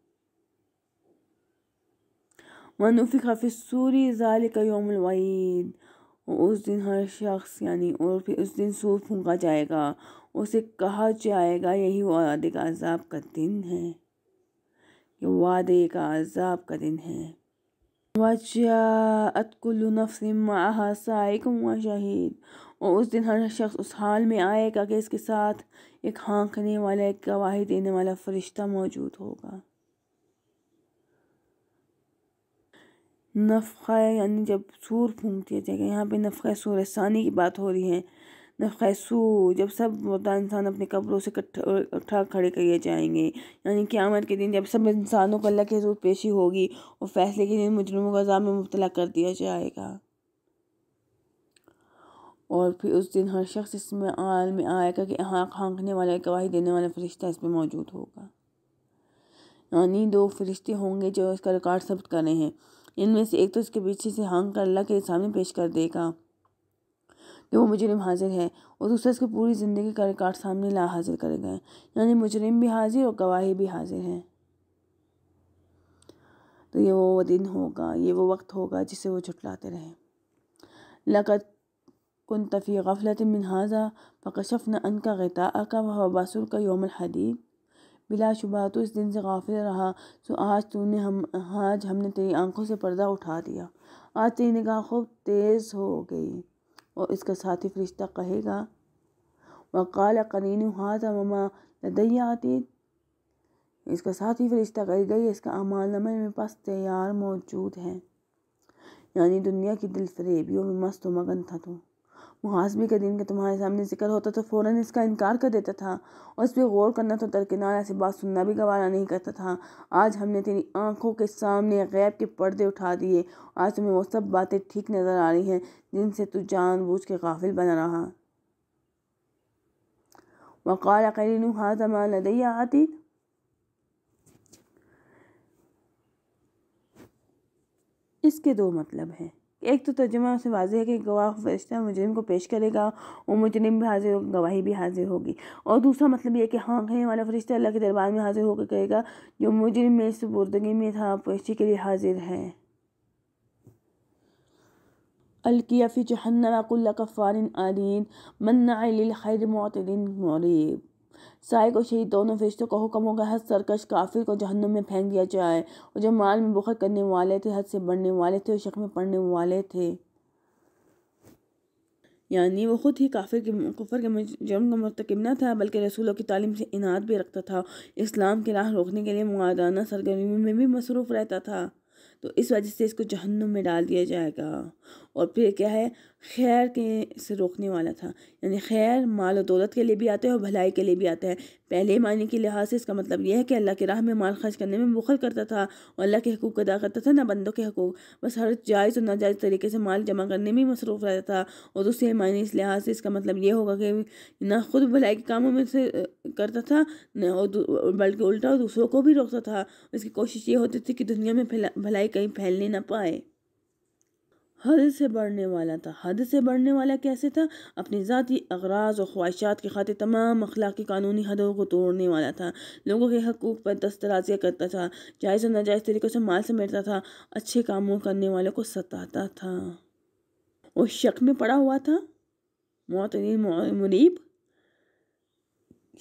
मनुफ़ी हाफि सूरी ज़ाल का योम उस दिन हर शख्स यानी और फिर उस दिन सूर फूका जाएगा उसे कहा जाएगा यही वादे का अजाब का दिन है ये वादे का अजाब का दिन है वजात अतकुल नफ्स माहा साइक व शहीद और उस दिन हर शख्स उस हाल में आएगा कि इसके साथ एक हाँकने वाला एक गवाही देने वाला फरिश्ता मौजूद होगा नफ़ा यानी जब सूर फूंकती है जगह यहाँ पे नफ़ा सूर सानी की बात हो रही है नफ़ा सूर जब सब मुर्दा इंसान अपने कब्रों से उठा खड़े किए जाएंगे यानी क्यामत के दिन जब सब इंसानों को अल्लाह के हजूर पेशी होगी और फैसले के दिन मुजरमों का जाम में मुबतला कर दिया जाएगा और फिर उस दिन हर शख्स इसमें आल में आएगा कि हाँक हाँकने वाला गवाही देने वाला फ़रिश्ता इसमें मौजूद होगा यानी दो फरिश्ते होंगे जो इसका रिकॉर्ड सब्त कर रहे हैं इनमें से एक तो इसके पीछे से हाँक कर अल्लाह के सामने पेश कर देगा कि वो मुजरिम हाजिर है और दूसरा इसकी पूरी ज़िंदगी का रिकॉर्ड सामने ला हाजिर करेगा यानी मुजरिम भी हाजिर और गवाही भी हाजिर है तो ये वो दिन होगा ये वो वक्त होगा जिसे वो छुटलाते रहे लकत كنت في غفلة من هذا فكشفنا عنك غطاءك وهو بصرك يوم الحديد बिला शुबा तो इस दिन से गाफिल रहा सो आज तूने हम आज हमने तेरी आंखों से पर्दा उठा दिया आज तेरी निगाह खूब तेज़ हो गई और इसका साथी फरिश्ता कहेगा वकाल करीन हाथा ममा लदैया आतीत इसका साथी फरिश्ता कहेगा ये इसका अमाल नमन मेरे पास तैयार मौजूद है यानी दुनिया की दिल फरेबियों में मस्त मगन था तू मुहासबे के दिन का तुम्हारे सामने जिक्र होता तो फ़ौर इसका इनकार कर देता था और इस पर गौर करना तो दरकिनार ऐसी बात सुनना भी गवारा नहीं करता था आज हमने तेरी आँखों के सामने गैब के पर्दे उठा दिए आज तुम्हें वो सब बातें ठीक नज़र आ रही हैं जिनसे तू जान बूझ के काफिल बना रहा वक़ाल करीन हाथ मा आती इसके दो मतलब हैं एक तो तर्जमा से वाजह है कि गवाह फरिश्ता मुजरिम को पेश करेगा और मुजरिम भी हाजिर होगा गवाही भी हाजिर होगी और दूसरा मतलब यह कि हाँ कहने वाला फरिश्ता अल्लाह के दरबार में हाजिर होकर कहेगा जो मुजरिम में बुरदगी में था पेशी के लिए हाजिर है अलकिया फ़ी जहन्नम अकुल्ला कफ़ारिन आलिन मन्ना खैर मतदिन मरीब साय को शहीद दोनों फरिश्तों का हुक्म होगा हद सरकश काफिर को जहन्नुम में फेंक दिया जाए और जो माल में बुखर करने वाले थे हद से बढ़ने वाले थे और शक में पड़ने वाले थे यानी वो ख़ुद ही काफिर के कुफर के जुर्म का मरतकब न था बल्कि रसूलों की तालीम से इनात भी रखता था इस्लाम की राह रोकने के लिए मुआदाना सरगर्मी में भी मसरूफ़ रहता था तो इस वजह से इसको जहन्नुम में डाल दिया जाएगा और फिर क्या है खैर के से रोकने वाला था यानी खैर माल और दौलत के लिए भी आता है और भलाई के लिए भी आता है पहले मानी के लिहाज से इसका मतलब यह है कि अल्लाह के राह में माल खर्च करने में बुखल करता था और अल्लाह के हकूक अदा करता था ना बंदों के हकूक बस हर जायज़ और नाजायज़ तरीके से माल जमा करने में मसरूफ़ रहता था और दूसरे मायने इस लिहाज से इसका मतलब ये होगा कि ना खुद भलाई के कामों में से करता था और बल्कि उल्टा और दूसरों को भी रोकता था इसकी कोशिश ये होती थी कि दुनिया में भलाई कहीं फैलने ना पाए हद से बढ़ने वाला था हद से बढ़ने वाला कैसे था अपनी ज़ाती अगराज और ख्वाहिशात की खातिर तमाम अखलाकी कानूनी हदों को तोड़ने वाला था लोगों के हकूक़ पर दस्तराजियाँ करता था जायज़ और नाजायज़ तरीक़ों से माल समेटता था अच्छे कामों करने वालों को सताता था वो शक में पड़ा हुआ था मोतरीन मुरीब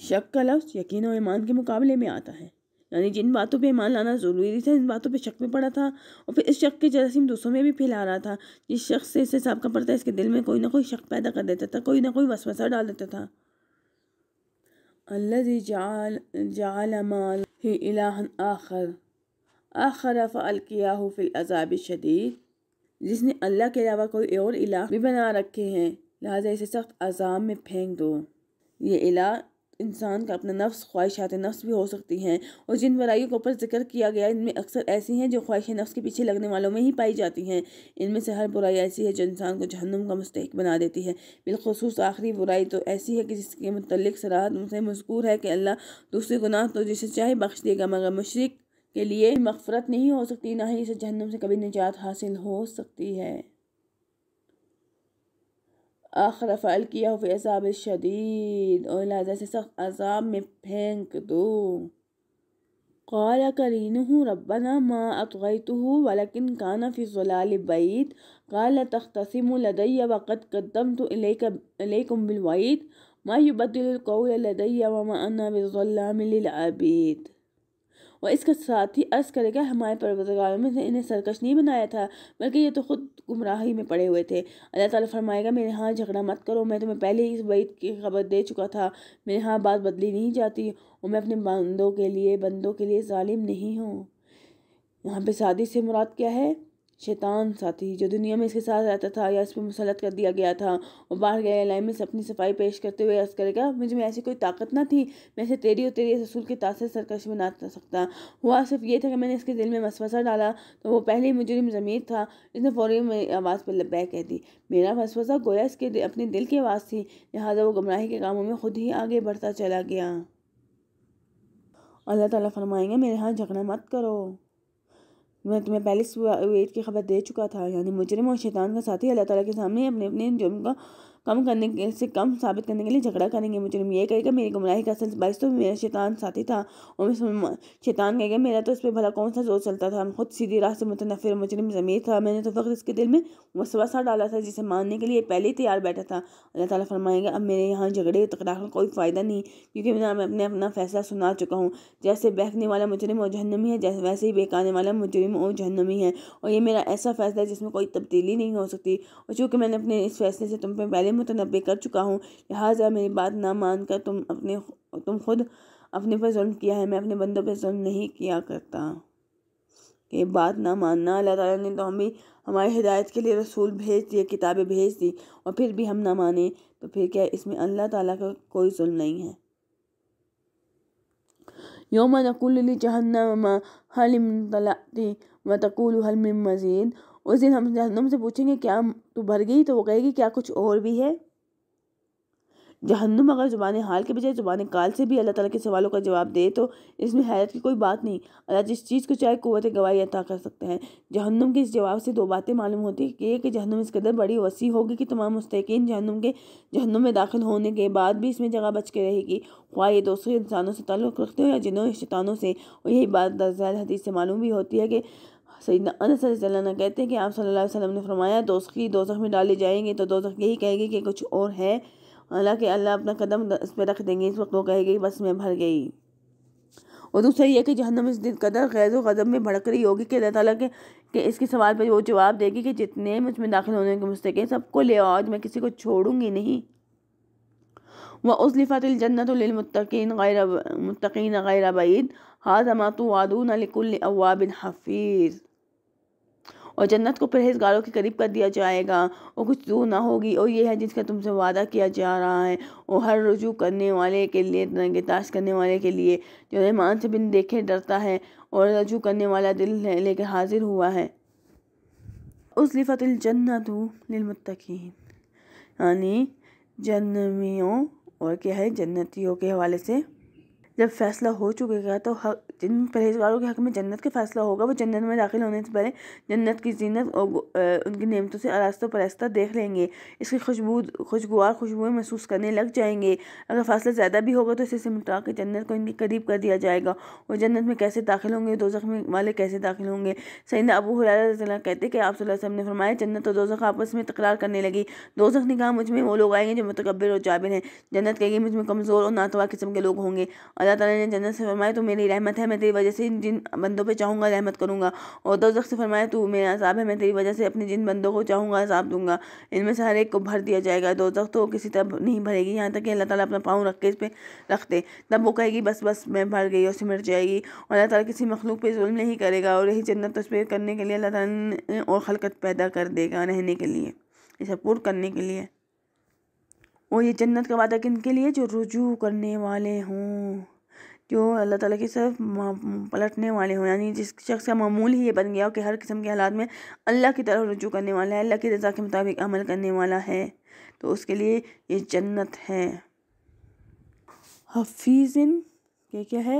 शक का लफ्ज़ यकीन और ईमान के मुकाबले में आता है यानी जिन बातों पर ईमान लाना ज़रूरी था इन बातों पर शक में पड़ा था और फिर इस शक के जरासीम दूसरों में भी फैला रहा था जिस शख्स से हिसाब सबका पड़ता है इसके दिल में कोई ना कोई शक पैदा कर देता था कोई ना कोई वसवसा डाल देता था अल्लाह जाल जाल अमाल ही इलाहन आखर आखर फ़लकिया फिल अजाब शदीद जिसने अल्लाह के अलावा कोई और इला भी बना रखे हैं लिहाजा इसे सख्त अजाम में फेंक दो ये इलाह इंसान का अपना नफ्स ख्वाहिशात नफ्स भी हो सकती हैं और जिन बुराइयों के ऊपर जिक्र किया गया इनमें अक्सर ऐसी हैं जो ख्वाहिश नफ्स के पीछे लगने वालों में ही पाई जाती हैं इनमें से हर बुराई ऐसी है जो इंसान को जहन्नुम का मुस्तक बना देती है बिलखसूस आखिरी बुराई तो ऐसी है कि जिसके मतलब सराहत मुझे मजकूर है कि अल्लाह दूसरे गुनाह तो जिसे चाहे बख्श देगा मगर मशरक़ के लिए मफफरत नहीं हो सकती ना ही इसे जहन्नुम से कभी निजात हासिल हो सकती है آخر فألقيه في عذاب شديد أولى ذا سخط عذاب من بينك دو قال كرينه ربنا ما أطغيته ولكن كان في ظلال بعيد قال تختصم لدي وقد قدمت إليك إليكم بالوعيد ما يبدل القول لدي وما أنا بظلام للعبيد और इसके साथ ही अर्ज़ करेगा हमारे परवरदगार में इन्हें सरकश नहीं बनाया था बल्कि ये तो खुद गुमराही में पड़े हुए थे अल्लाह ताला फरमाएगा मेरे यहाँ झगड़ा मत करो मैं तुम्हें पहले ही इस वईद की खबर दे चुका था मेरे यहाँ बात बदली नहीं जाती और मैं अपने बंदों के लिए बंदों के लिए ालिम नहीं हूँ यहाँ पे शादी से मुराद क्या है शैतान साथी जो दुनिया में इसके साथ रहता था या इस पर मुसलत कर दिया गया था और बाहर गया लाइन में अपनी सफाई पेश करते हुए अस करेगा मुझ में ऐसी कोई ताकत ना थी मैं ऐसे तेरी और तेरी रसूल के तासर सरकश में ना सकता हुआ सिर्फ ये था कि मैंने इसके दिल में मसवसा डाला तो वो पहले ही मुजरम ज़मीर था इसने फौरी मेरी आवाज़ पर लब्बै कह दी मेरा मसवसा गोया इसके अपने दिल की आवाज़ थी लिहाजा वो गमराही के कामों में खुद ही आगे बढ़ता चला गया अल्लाह ताला फरमाएंगे मेरे यहाँ झगड़ा मत करो मैं तुम्हें पहले वेद की खबर दे चुका था यानी मुजरिम और शैतान का साथी अल्लाह ताला के सामने अपने अपने जुर्म का कम करने से कम साबित करने के लिए झगड़ा करेंगे मुजरिम ये कहेगा मेरी गुमराही का असल बाइस तो मेरा शैतान साथी था और शैतान कहेगा मेरा तो इस पर भला कौन सा जोर चलता था खुद सीधी राह से मुतनफिर मुजरिम ज़मीर था मैंने तो वक्त इसके दिल में वसवासा डाला था जिसे मानने के लिए पहले ही तैयार बैठा था अल्लाह ताला फरमाएगा अब मेरे यहाँ झगड़े तकरार का कोई फ़ायदा नहीं क्योंकि मैं अपने अपना फ़ैसला सुना चुका हूँ जैसे बहकने वाला मुजरिम और जहनमी है जैसे वैसे ही बेकाने वाला मुजरिम और जहनमी है और ये मेरा ऐसा फ़ैसला है जिसमें कोई तब्दीली नहीं हो सकती और चूँकि मैंने अपने इस फैसले से तुम पर पहले पहले मुतनबे कर चुका हूँ लिहाजा मेरी बात ना मान कर तुम अपने तुम खुद अपने पर जुल्म किया है मैं अपने बंदों पर जुल्म नहीं किया करता कि बात ना मानना अल्लाह ताला ने तो हम भी हमारी हिदायत के लिए रसूल भेज दिए किताबें भेज दी और फिर भी हम ना माने तो फिर क्या इसमें अल्लाह ताला का कोई जुल्म नहीं है योम नकुल जहन्नम हलिम तलाती व तकुल हल मज़ीद उस दिन हम जहनुम से पूछेंगे क्या तू भर गई तो वो कहेगी क्या कुछ और भी है जहन्नुम अगर ज़ुबान हाल के बजाय ज़ुबान काल से भी अल्लाह ताला के सवालों का जवाब दे तो इसमें हैरत की कोई बात नहीं अल्लाह जिस चीज़ को चाहे कुत गवाही अता कर सकते हैं जहन्नुम के इस जवाब से दो बातें मालूम होती है कि एक जहन्नुम इस कदर बड़ी वसी होगी कि तमाम मुस्तकिन जहन्नुम के जहन्नुम में दाखिल होने के बाद भी इसमें जगह बच के रहेगी ख्वाह ये दूसरे इंसानों से ताल्लुक़ रखते हो या जिनों शैतानों से और यही बात दरअसल हदीस से मालूम भी होती है कि सईदना अनस कहते हैं कि आप सल्लल्लाहु अलैहि वसल्लम ने फरमाया दोस्ती दोजख में डाले जाएंगे तो दोजख यही कहेगी कि कुछ और है हालांकि अल्लाह अपना कदम इस पर रख देंगे इस वक्त वो कहेगी बस मैं भर गई और दूसरा यह कि जहनम इस दिन कदर गैज़ गज़ब में भड़क रही होगी कि अल्लाह ताला के, कि इसके सवाल पर वो जवाब देगी कि जितने मुझमें दाखिल होने के मुस्तक सबको ले आज मैं किसी को छोड़ूंगी नहीं व उसलिफ़ातजन्नतमतकिन गैर मुतकिन गैर बीद हाजमा तो वादून अलिकुल अवाबिन हफीज़ और जन्नत को परहेजगारों के करीब कर दिया जाएगा और कुछ दूर ना होगी और ये है जिसका तुमसे वादा किया जा रहा है और हर रुजू करने वाले के लिए ताश करने वाले के लिए जो रहमान से बिन देखे डरता है और रजू करने वाला दिल लेकर हाजिर हुआ है उस जन्नत लिलमतकीन यानी जन्मियों और क्या है जन्नतियों के हवाले से जब फैसला हो चुकेगा तो हक जिन परहेजगारों के हक में जन्नत का फैसला होगा वो जन्नत में दाखिल होने से पहले जन्नत की जीनत और उनकी नियमतों से आरास्त परस्ता देख लेंगे इसकी खुशबू खुशगवार खुशबुएं महसूस करने लग जाएंगे अगर फैसला ज़्यादा भी होगा तो इसे सिमटा के जन्नत को इनके करीब कर दिया जाएगा और जन्नत में कैसे दाखिल होंगे दो में वाले कैसे दाखिल होंगे सैदा अबू हरा कहते कि आप वसल्लम ने फरमाया जन्नत और दोजख आपस में तकरार करने लगी दोजख ने कहा मुझमें वो लोग आएंगे जो मतकबर और जाबिर हैं जन्नत कहेगी मुझमें कमज़ोर और नातवा किस्म के लोग होंगे अल्लाह ताला ने जन्नत से फरमाया तो मेरी रहमत है मैं तेरी वजह से इन जिन बंदों पे चाहूँगा रहमत करूँगा और दो तो से फरमाया तू मेरा असाब है मैं तेरी वजह से अपने जिन बंदों को चाहूँगा असाब दूंगा इनमें से हर एक को भर दिया जाएगा दो जख़्त तो किसी तरह नहीं भरेगी यहाँ तक कि अल्लाह ताली अपना पाँव रख के इस पर रखते तब वो कहेगी बस बस मैं भर गई और सिमट जाएगी और अल्लाह ताली किसी मखलूक पर जुल्म नहीं करेगा और यही जन्नत उस पर करने के लिए अल्लाह ताला और खलकत पैदा कर देगा रहने के लिए इसे पूर्ण करने के लिए और ये जन्नत का वादा किन के लिए जो रुजू करने वाले हों जो अल्लाह ताला की सिर्फ पलटने वाले हों यानी जिस शख्स का मामूल ही ये बन गया हो कि हर किस्म के हालात में अल्लाह की तरफ रुजू करने वाला है अल्लाह की रजा के मुताबिक अमल करने वाला है तो उसके लिए ये जन्नत है हफीज़न ये क्या है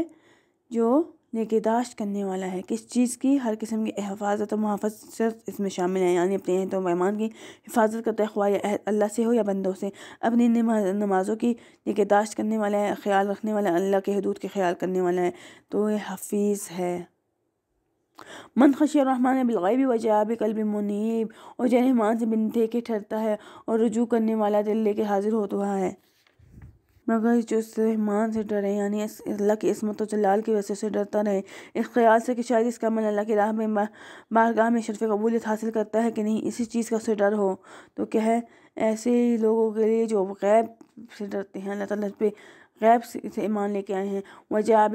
जो निगहदाश्त करने वाला है किस चीज़ की हर किस्म की हिफाजत और मुहाफत इसमें शामिल है यानी अपने अहद मेहमान की हिफाजत करता है ख्वा अल्लाह से हो या बंदों से अपनी नमाज़ों की निगहदाश्त करने वाला है ख्याल रखने वाला है अल्लाह के हदूद के ख्याल करने वाला है तो ये हफीज़ है मन खशी रहमान बिलगैबी कल भी मुनीब और जहमान से थे के ठहरता है और रुजू करने वाला दिल लेके हाजिर होता है मगर जो रहमान से डरे यानी अल्लाह की इसमत जलाल की वजह से डरता रहे इस ख्याल से कि शायद इसका मन अल्लाह की राह में बारगाह में शरफ़ कबूलियत हासिल करता है कि नहीं इसी चीज़ का उसे डर हो तो क्या है ऐसे लोगों के लिए जो गैब से डरते हैं अल्लाह तला पे गैब से ईमान लेके आए हैं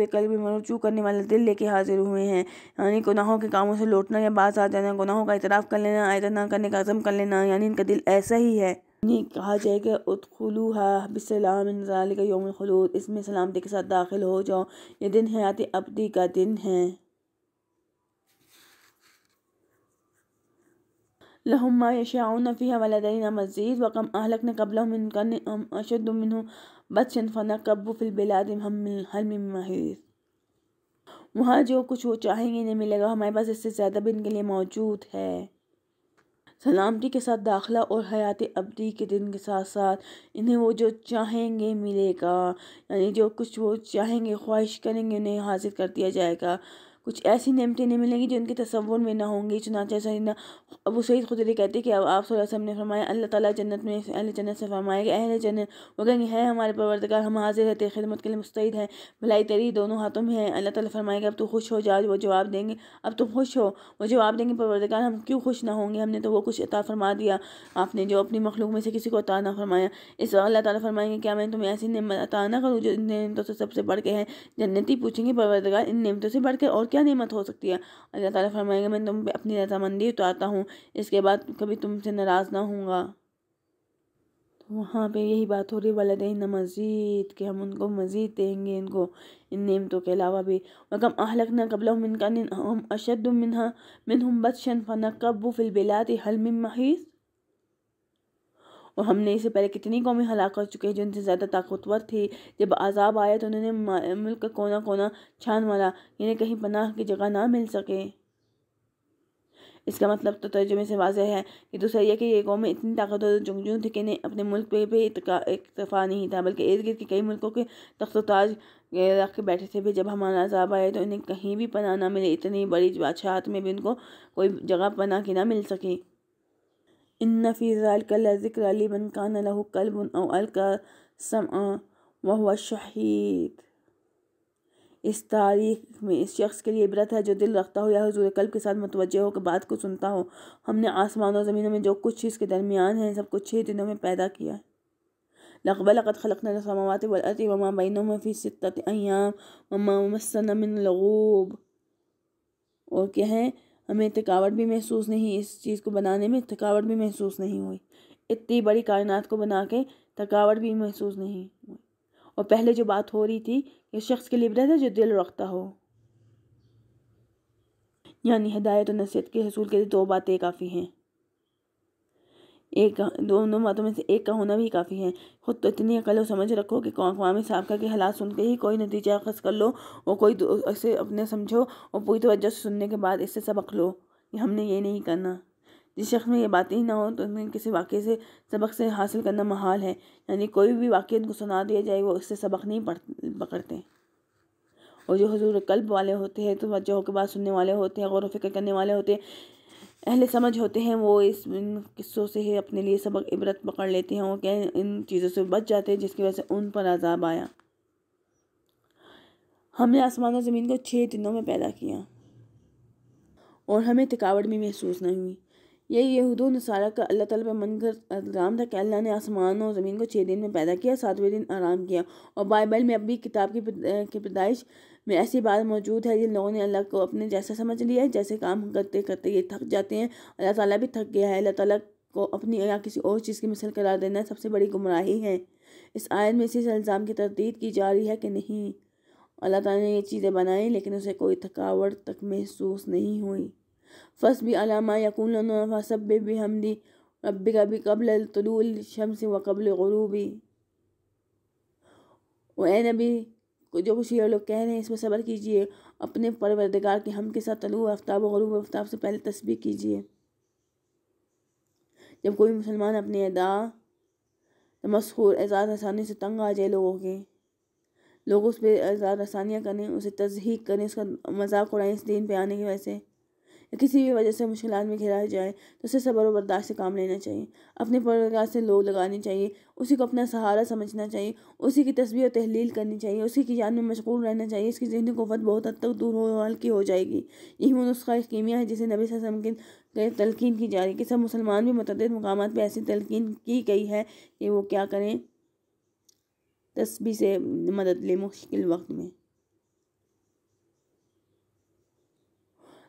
एक कल भी करने वाले दिल लेके हाजिर हुए हैं यानी गुनाहों के कामों से लौटना या बाज आ जाना गुनाहों का इतराफ़ कर लेना आयदा ना करने का आज़म कर लेना यानी इनका दिल ऐसा ही है नहीं कहा जाएगा उतखलू बिसलामिका योम खलूद इसमें सलामती के साथ दाखिल हो जाओ ये दिन हयात अबदी का दिन है लहुम्मा यशाउन फ़ी वलदीना मजीद वकम अहलक ने कबल अशद मिन बदशन फ़ना कब्बू हम महज वहाँ जो कुछ वो चाहेंगे नहीं मिलेगा हमारे पास इससे ज़्यादा भी इनके लिए मौजूद है सलामती के साथ दाखिला और हयात अबदी के दिन के साथ साथ इन्हें वो जो चाहेंगे मिलेगा यानी जो कुछ वो चाहेंगे ख्वाहिश करेंगे उन्हें हासिल कर दिया जाएगा कुछ ऐसी नमतें नहीं मिलेंगी जो इनके तस्वुर में ना होंगी चुनाचा सैदना अब सईद खुद कहते कि अब आप वसम ने फरमाया अल्लाह जन्नत में अहल जन्नत से फरमाया कि अहल जन्नत वो कहेंगे है हमारे परवरदगार हम हाजिर रहते तेरी खिदमत के लिए मुस्तैद हैं भलाई तेरी दोनों हाथों में है अल्लाह ताला फरमाएगा अब तो खुश हो जाओ वो जवाब देंगे अब तुम खुश हो वो जवाब देंगे परवरदगार हम क्यों खुश ना होंगे हमने तो वो कुछ अता फरमा दिया आपने जो अपनी मखलूक में से किसी को अता ना फरमाया इस अल्लाह ताली फरमाएंगे क्या मैं तुम्हें ऐसी नमत अता ना करूँ जो इन नियमतों से सबसे बढ़ के हैं ही पूछेंगे परवरदगार इन नियमतों से बढ़ के और क्या नियमत हो सकती है अल्लाह ताली फरमाएंगे मैं तुम अपनी रजामंदी आता हूँ इसके बाद कभी तुमसे नाराज़ ना होंगे तो वहाँ पर यही बात हो रही वाले न मज़ीद कि हम उनको मज़ीद देंगे इनको इन नियमतों के अलावा भी वकम अहलक न कबल मिनका अशद मिन मिन हम बदशन फ़नकबू फ़िलबिलात हल मिन महज़ और हमने इससे पहले कितनी कौमें हलाक कर चुके हैं जो इनसे ज़्यादा ताकतवर थे जब आज़ाब आया तो उन्होंने मुल्क का कोना कोना छान मारा इन्हें कहीं पनाह की जगह ना मिल सके इसका मतलब तो तर्जुमे से वाज है कि दूसरा यह कि ये कौमें इतनी ताकतवर जंगजू थी कि इन्हें अपने मुल्क पर भी इतफा नहीं था बल्कि इर्द गिर्द के कई मुल्कों के तख्त ताज रख के बैठे थे भी जब हमारा अजाब आया तो इन्हें कहीं भी पनाह ना मिले इतनी बड़ी बादशाहत में भी उनको कोई जगह पनाह की ना मिल सकी इन फ़ीज़ाल का लज़िक्र लिमन कान लहु अलका शहीद इस तारीख में इस शख्स के लिए इबरत है जो दिल रखता हो या हजूर कल्ब के साथ मतवजह हो के बात को सुनता हो हमने आसमान और ज़मीनों में जो कुछ इसके दरमियान है सब कुछ छः दिनों में पैदा किया है लकबलकत खलकन समावत वलत वमा बैन फ़ी सत अयाम मसन लगूब और क्या है हमें थकावट भी महसूस नहीं इस चीज़ को बनाने में थकावट भी महसूस नहीं हुई इतनी बड़ी कायनात को बना के थकावट भी महसूस नहीं हुई और पहले जो बात हो रही थी कि शख्स के लिए है जो दिल रखता हो यानी हदायत और नसीहत के हसूल के लिए दो बातें काफ़ी हैं एक दोनों बातों में से एक का होना भी काफ़ी है खुद तो इतनी अकल और समझ रखो कि अवामी सबका के हालात सुन के ही कोई नतीजा खस कर लो और कोई ऐसे अपने समझो और पूरी तोज्जह से सुनने के बाद इससे सबक लो कि हमने ये नहीं करना जिस शख्स में ये बातें ही ना हो तो उन्हें किसी वाक्य से सबक से हासिल करना महाल है यानी कोई भी वाक्य उनको सुना दिया जाए वो उससे सबक नहीं पकड़ते और जो हजूर कल्ब वाले होते हैं तो वजह के बाद सुनने वाले होते हैं गौर व फिक्र करने वाले होते हैं अहले समझ होते हैं वो इस इन किस्सों से ही अपने लिए सबक इबरत पकड़ लेते हैं और कह इन चीज़ों से बच जाते हैं जिसकी वजह से उन पर आज़ाब आया हमने आसमान और ज़मीन को छः दिनों में पैदा किया और हमें थकावट भी महसूस नहीं हुई यही यहूद नसारा का अल्लाह ताला पर मन कर था कि अल्लाह ने आसमान और ज़मीन को छः दिन में पैदा किया सातवें दिन आराम किया और बाइबल में अब भी किताब की की पैदाइश में ऐसी बात मौजूद है जिन लोगों ने अल्लाह को अपने जैसा समझ लिया है जैसे काम करते करते ये थक जाते हैं अल्लाह ताला भी थक गया है अल्लाह ताला को अपनी या किसी और चीज़ की मिसल करार देना सबसे बड़ी गुमराही है इस आयत में इसी इल्ज़ाम की तरदीद की जा रही है कि नहीं अल्लाह ताला ने ये चीज़ें बनाई लेकिन उसे कोई थकावट तक महसूस नहीं हुई फस भी अलामा यकून सब भी हमदी रब कभी कबल तलूल शम्स व कबल गरूबी व नबी जो कुछ ये लोग कह रहे हैं इसमें सब्र कीजिए अपने परवरदगार के हम के साथ तलु आफ्ताब और गरूब आफ्ताब से पहले तस्वीर कीजिए जब कोई मुसलमान अपने अदा मशहूर एजाज आसानी से तंग आ जाए लोगों के लोग उस पर एजाज आसानियाँ करें उसे तजहीक करें उसका मजाक उड़ाएं इस दिन पे आने की वजह से या किसी भी वजह से मुश्किल में घिरा जाए तो उसे सब्र बर्दाश्त से काम लेना चाहिए अपने प्रकार से लोग लगानी चाहिए उसी को अपना सहारा समझना चाहिए उसी की तस्वीर और तहलील करनी चाहिए उसी की जान में मशगूल रहना चाहिए इसकी जहनी कुत बहुत हद तक दूर हो हल्की हो जाएगी यही नुस्खा कीमिया है जिसे नबी सम के तलकिन की जा रही है कि सब मुसलमान भी मतद मकाम पर ऐसी तलकिन की गई है कि वो क्या करें तस्वीर से मदद ले मुश्किल वक्त में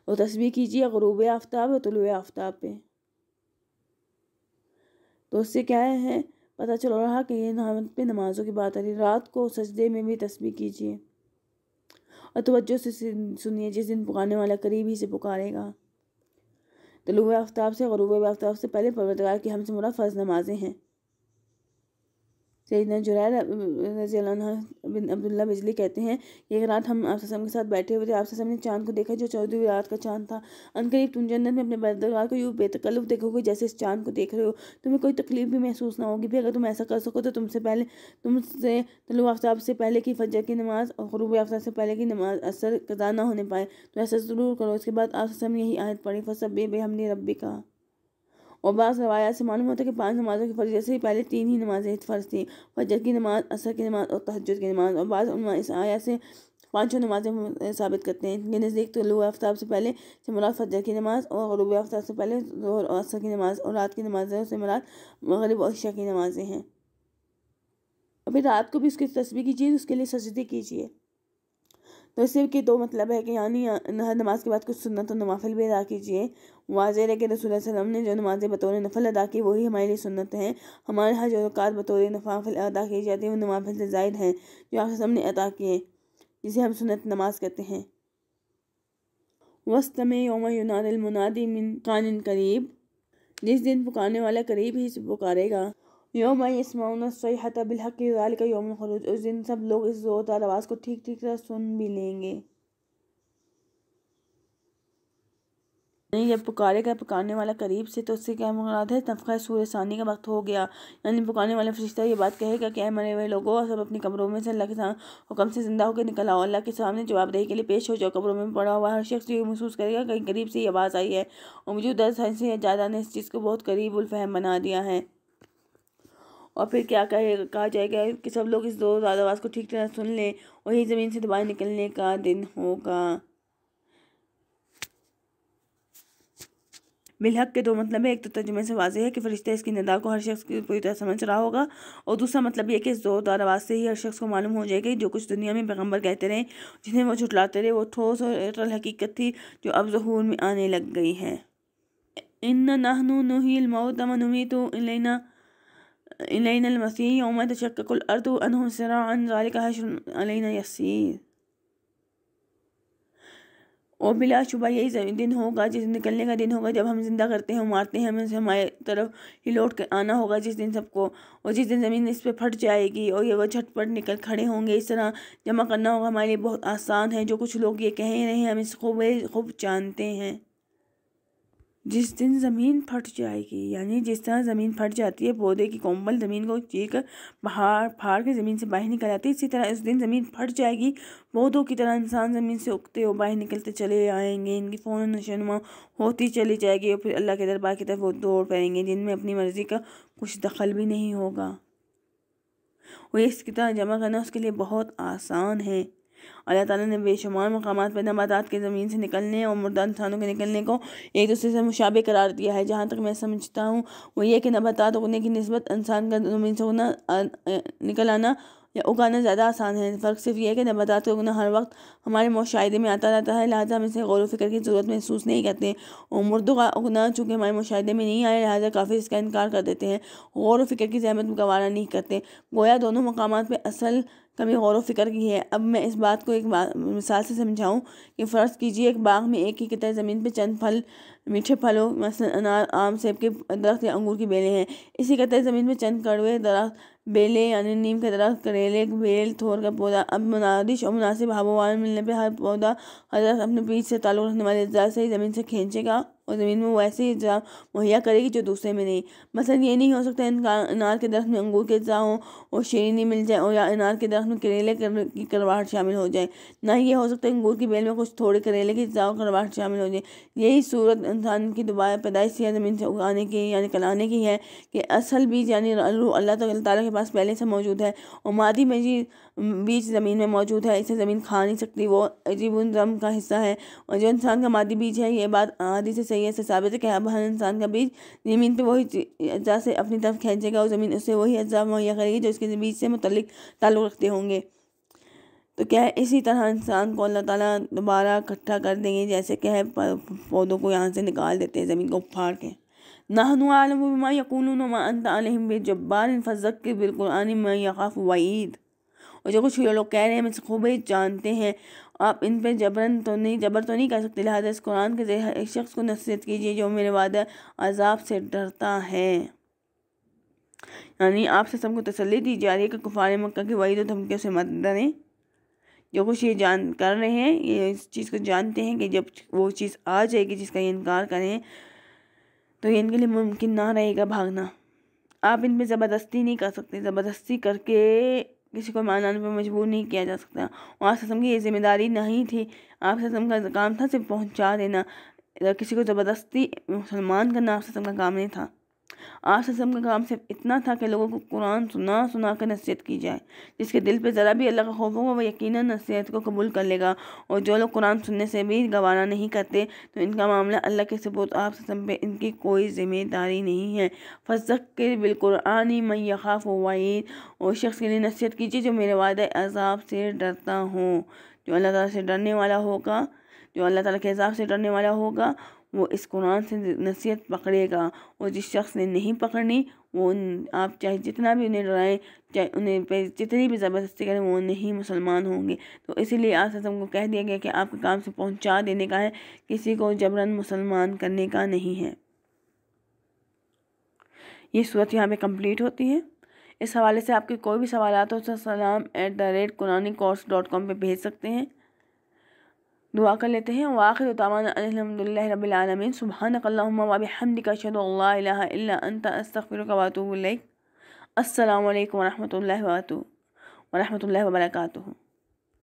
और तस्वीर कीजिए गरूब आफ्ताब और तुलु आफ्ताब पे तो उससे क्या है पता चल रहा कि ये नामत पे नमाज़ों की बात आ रही रात को सजदे में भी तस्वीर कीजिए और तवज्जो से सुनिए जिस दिन पुकारने वाला करीब ही से पुकारेगा तलुब आफ्ताब से गरूब आफ्ताब से पहले परवरदगार की हमसे मुराद फ़र्ज नमाजें हैं सैदना जुरैर रजी बिन अब्दुल्ला बिजली कहते हैं कि एक रात हम आप के साथ बैठे हुए थे आपसे ने चांद को देखा जो चौदहवीं रात का चांद था अनकरीब तुम जन्नत में अपने बरदगार को यूँ बेतकल्लुफ देखोगे जैसे इस चांद को देख रहे हो तुम्हें कोई तकलीफ भी महसूस ना होगी भी अगर तुम ऐसा कर सको तो तुमसे पहले तुमसे तलु आफ्ताब से पहले की फजर की नमाज और गरूब आफ्ताब से पहले की नमाज असर कदा ना होने पाए तो ऐसा ज़रूर करो इसके बाद आप यही आयत पड़ी बे फसब हमने रबी कहा और बाज़ रवायात से मालूम होता है कि पांच नमाज़ों की फर्ज जैसे ही पहले तीन ही नमाजें फ़र्ज थी फजर की नमाज़ असर की नमाज़ और तहजद की नमाज़ और बाद इस आया से पाँचों नमाजें साबित करते हैं इनके नज़दीक तो आफ्ताब से पहले से मुराद फजर की नमाज़ और गरूब आफ्ताब से पहले जोहर और असर की नमाज़ और रात की नमाजें से मुराद मगरब और शाह की नमाज़ें हैं अभी रात को भी उसकी तस्वीर कीजिए उसके लिए सजदे कीजिए तो सिर्फ के दो मतलब है कि यानी हर नमाज के बाद कुछ सुनत तो नवाफिल भी अदा कीजिए वाजह है कि रसूल वसलम ने जो नमाज़ें बतौर नफल अदा की वही हमारे लिए सुनत हैं हमारे यहाँ जो अवकात बतौर नफाफिल अदा की जाती है वो नवाफिल से जायद हैं जो आप सबने अदा किए जिसे हम सुनत नमाज कहते हैं वस्त योम युनादिल मुनादी मिन कानिन करीब जिस दिन पुकारने वाला करीब ही पुकारेगा योम यसमाउन सैहत बिलहक ज़ालिक योम खरूज उस दिन सब लोग इस ज़ोर ज़ोरदार आवाज़ को ठीक ठीक तरह सुन भी लेंगे यानी जब पुकारे का पुकारने वाला करीब से तो उससे क्या मुराद है नफ़ा सूर्य सानी का वक्त हो गया यानी पुकारने वाला फरिश्ता ये बात कहेगा कि मरे हुए लोगों और सब अपने कमरों में से अल्लाह के साथ हुक्म से ज़िंदा होकर निकल आओ अल्लाह के सामने जवाबदेही के लिए पेश हो जाओ कमरों में पड़ा हुआ हर शख्स ये महसूस करेगा कहीं करीब से ये आवाज़ आई है और मुझे दस हंसी ज़्यादा ने इस चीज़ को बहुत करीब उल्फहम बना दिया है और फिर क्या कहे कहा जाएगा कि सब लोग इस दो आवाज़ को ठीक तरह सुन लें वही ज़मीन से दोबारा निकलने का दिन होगा बिलहक के दो मतलब है एक तो तर्जुमे से वाजह है कि फरिश्ते इसकी नदा को हर शख्स की पूरी तरह समझ रहा होगा और दूसरा मतलब यह कि इस जोरदार आवाज़ से ही हर शख्स को मालूम हो जाएगा जो कुछ दुनिया में पैगम्बर कहते रहे जिन्हें वो झुटलाते रहे वो ठोस और अटल हकीकत थी जो अब जहूर में आने लग गई है इन नहनु नुही मऊत मनुमी तो लेना إلينا المسيح يوم تشكك الأرض أنه سراعا ذلك هشر علينا يسير और बिला शुबा यही दिन होगा जिस दिन निकलने का दिन होगा जब हम जिंदा करते हैं मारते हैं हमें हमारे तरफ ही लौट कर आना होगा जिस दिन सबको और जिस दिन ज़मीन इस पर फट जाएगी और ये वह झटपट निकल खड़े होंगे इस तरह जमा करना होगा हमारे लिए बहुत आसान है जो कुछ लोग ये कह रहे हैं हम इस खूब खूब जानते हैं जिस दिन ज़मीन फट जाएगी यानी जिस तरह ज़मीन फट जाती है पौधे की कोम्बल ज़मीन को कर बाहर फाड़ के ज़मीन से बाहर निकल आती है इसी तरह उस दिन ज़मीन फट जाएगी पौधों की तरह इंसान ज़मीन से उगते हो बाहर निकलते चले आएंगे इनकी फ़ौन नशोनुमा होती चली जाएगी और फिर अल्लाह के दरबार की तरफ वो दौड़ पाएंगे जिनमें अपनी मर्ज़ी का कुछ दखल भी नहीं होगा और इसकी तरह जमा करना उसके लिए बहुत आसान है अल्लाह ताला ने बेशुमार मकाम पर नबादात के ज़मीन से निकलने और मुर्दा इंसानों के निकलने को एक दूसरे से मुशाबे करार दिया है जहाँ तक मैं समझता हूँ वो ये कि नबादात उगने की नस्बत इंसान का ज़मीन से उगना निकल आना या उगाना ज़्यादा आसान है फ़र्क सिर्फ यह है कि नबादात का उगना हर वक्त हमारे मुशाहे में आता रहता है लिहाजा हम इसे गौर फिक्र की ज़रूरत महसूस नहीं करते और मुर्दों का उगना चूँकि हमारे मुशाहे में नहीं आया लिहाजा काफ़ी इसका इनकार कर देते हैं गौर फिक्र की जहमत गवारा नहीं करते गोया दोनों मकाम पर असल कभी गौर फिक्र की है अब मैं इस बात को एक मिसाल से समझाऊँ कि फ़र्ज़ कीजिए एक बाग में एक ही कितने ज़मीन पर चंद फल मीठे फलों मसलन अनार आम सेब के दरख्त या अंगूर की बेलें हैं इसी कतरे ज़मीन में चंद कड़वे दरख्त बेलें यानी नीम के दरख्त करेले बेल थोर का पौधा अब मुनादिश और मुनासिब हवा मिलने पर हर पौधा हर दरख्त अपने बीच से ताल्लुक़ रखने वाले अज्जा से ज़मीन से खींचेगा और ज़मीन में वो ऐसी ज़रा मुहैया करेगी जो दूसरे में नहीं मसल ये नहीं हो सकता अनार के दरख्त में अंगूर के ज़रा हों और नहीं मिल जाए और या अनार के दरख्त में करेले की करवाहट शामिल हो जाए ना ये हो सकता है अंगूर की बेल में कुछ थोड़े करेले की ज़रा करवाहट शामिल हो जाए यही सूरत इंसान की दोबारा पैदाइश या ज़मीन से उगाने की यानी कलाने की है कि असल बीज यानी अल्लाह तला के पास पहले से मौजूद है और मादी में जी बीज ज़मीन में मौजूद है इसे ज़मीन खा नहीं सकती वो अजीब उनम का हिस्सा है और जो इंसान का मादी बीज है ये बात आदि से सही है से साबित है अब हर इंसान का बीज ज़मीन पर वही अज्जा से अपनी तरफ खींचेगा और ज़मीन उसे वही अज्जा मुहैया करेगी जो इसके बीज से मुतलिक ताल्लुक़ रखते होंगे तो क्या है इसी तरह इंसान को अल्लाह ताला दोबारा इकट्ठा कर देंगे जैसे क्या है पौधों को यहाँ से निकाल देते हैं ज़मीन को फाड़ के नाहनु आलम बिमा यकून नमा अंत आलम बेजब्बार फजक के बिल्कुल आनी मैं यकाफ़ वईद और जो कुछ ये लोग कह रहे हैं मैं खूब ही जानते हैं आप इन पर जबरन तो नहीं जबर तो नहीं कर सकते लिहाजा इस कुरान के जरिए एक शख्स को नसीहत कीजिए जो मेरे वादा अजाब से डरता है यानी आपसे सबको तसली दी जा रही है कि कुफार मक्का की वही तो धमकियों से मत डरें जो कुछ ये जान कर रहे हैं ये इस चीज़ को जानते हैं कि जब वो चीज़ आ जाएगी जिसका ये इनकार करें तो ये इनके लिए मुमकिन ना रहेगा भागना आप इन पर ज़बरदस्ती नहीं कर सकते ज़बरदस्ती करके किसी को मानाने पर मजबूर नहीं किया जा सकता और सस्म की ये जिम्मेदारी नहीं थी आप सस्म का काम था सिर्फ पहुंचा देना किसी को ज़बरदस्ती मुसलमान करना आप सस्म का काम नहीं था आज असम का काम सिर्फ इतना था कि लोगों को कुरान सुना सुना कर नसीहत की जाए जिसके दिल पे ज़रा भी अल्लाह का खौफ होगा वह यकीन नसीहत को कबूल कर लेगा और जो लोग कुरान सुनने से भी गवारा नहीं करते तो इनका मामला अल्लाह के सबूत आप असम पर इनकी कोई ज़िम्मेदारी नहीं है फजक्र बिलकुरानी मैं यखाफ वाइद और शख्स के लिए नसीहत कीजिए जो मेरे वाद अजाब से डरता हो जो अल्लाह ताली से डरने वाला होगा जो अल्लाह ताला के अजाब से डरने वाला होगा वो इस कुरान से नसीहत पकड़ेगा और जिस शख्स ने नहीं पकड़नी वो आप चाहे जितना भी उन्हें डराएं चाहे उन्हें पे जितनी भी ज़बरदस्ती करें वो नहीं मुसलमान होंगे तो इसीलिए आज को कह दिया गया कि आपके काम से पहुंचा देने का है किसी को जबरन मुसलमान करने का नहीं है ये सूरत यहाँ पे कंप्लीट होती है इस हवाले से आपके कोई भी सवाल हो तो सलाम एट द रेट कुरानी कोर्स डॉट कॉम पर भेज सकते हैं दुआ कर लेते हैं वाखिर तमाना रबालमीन सुबहानकल्लम वबिहमद का शद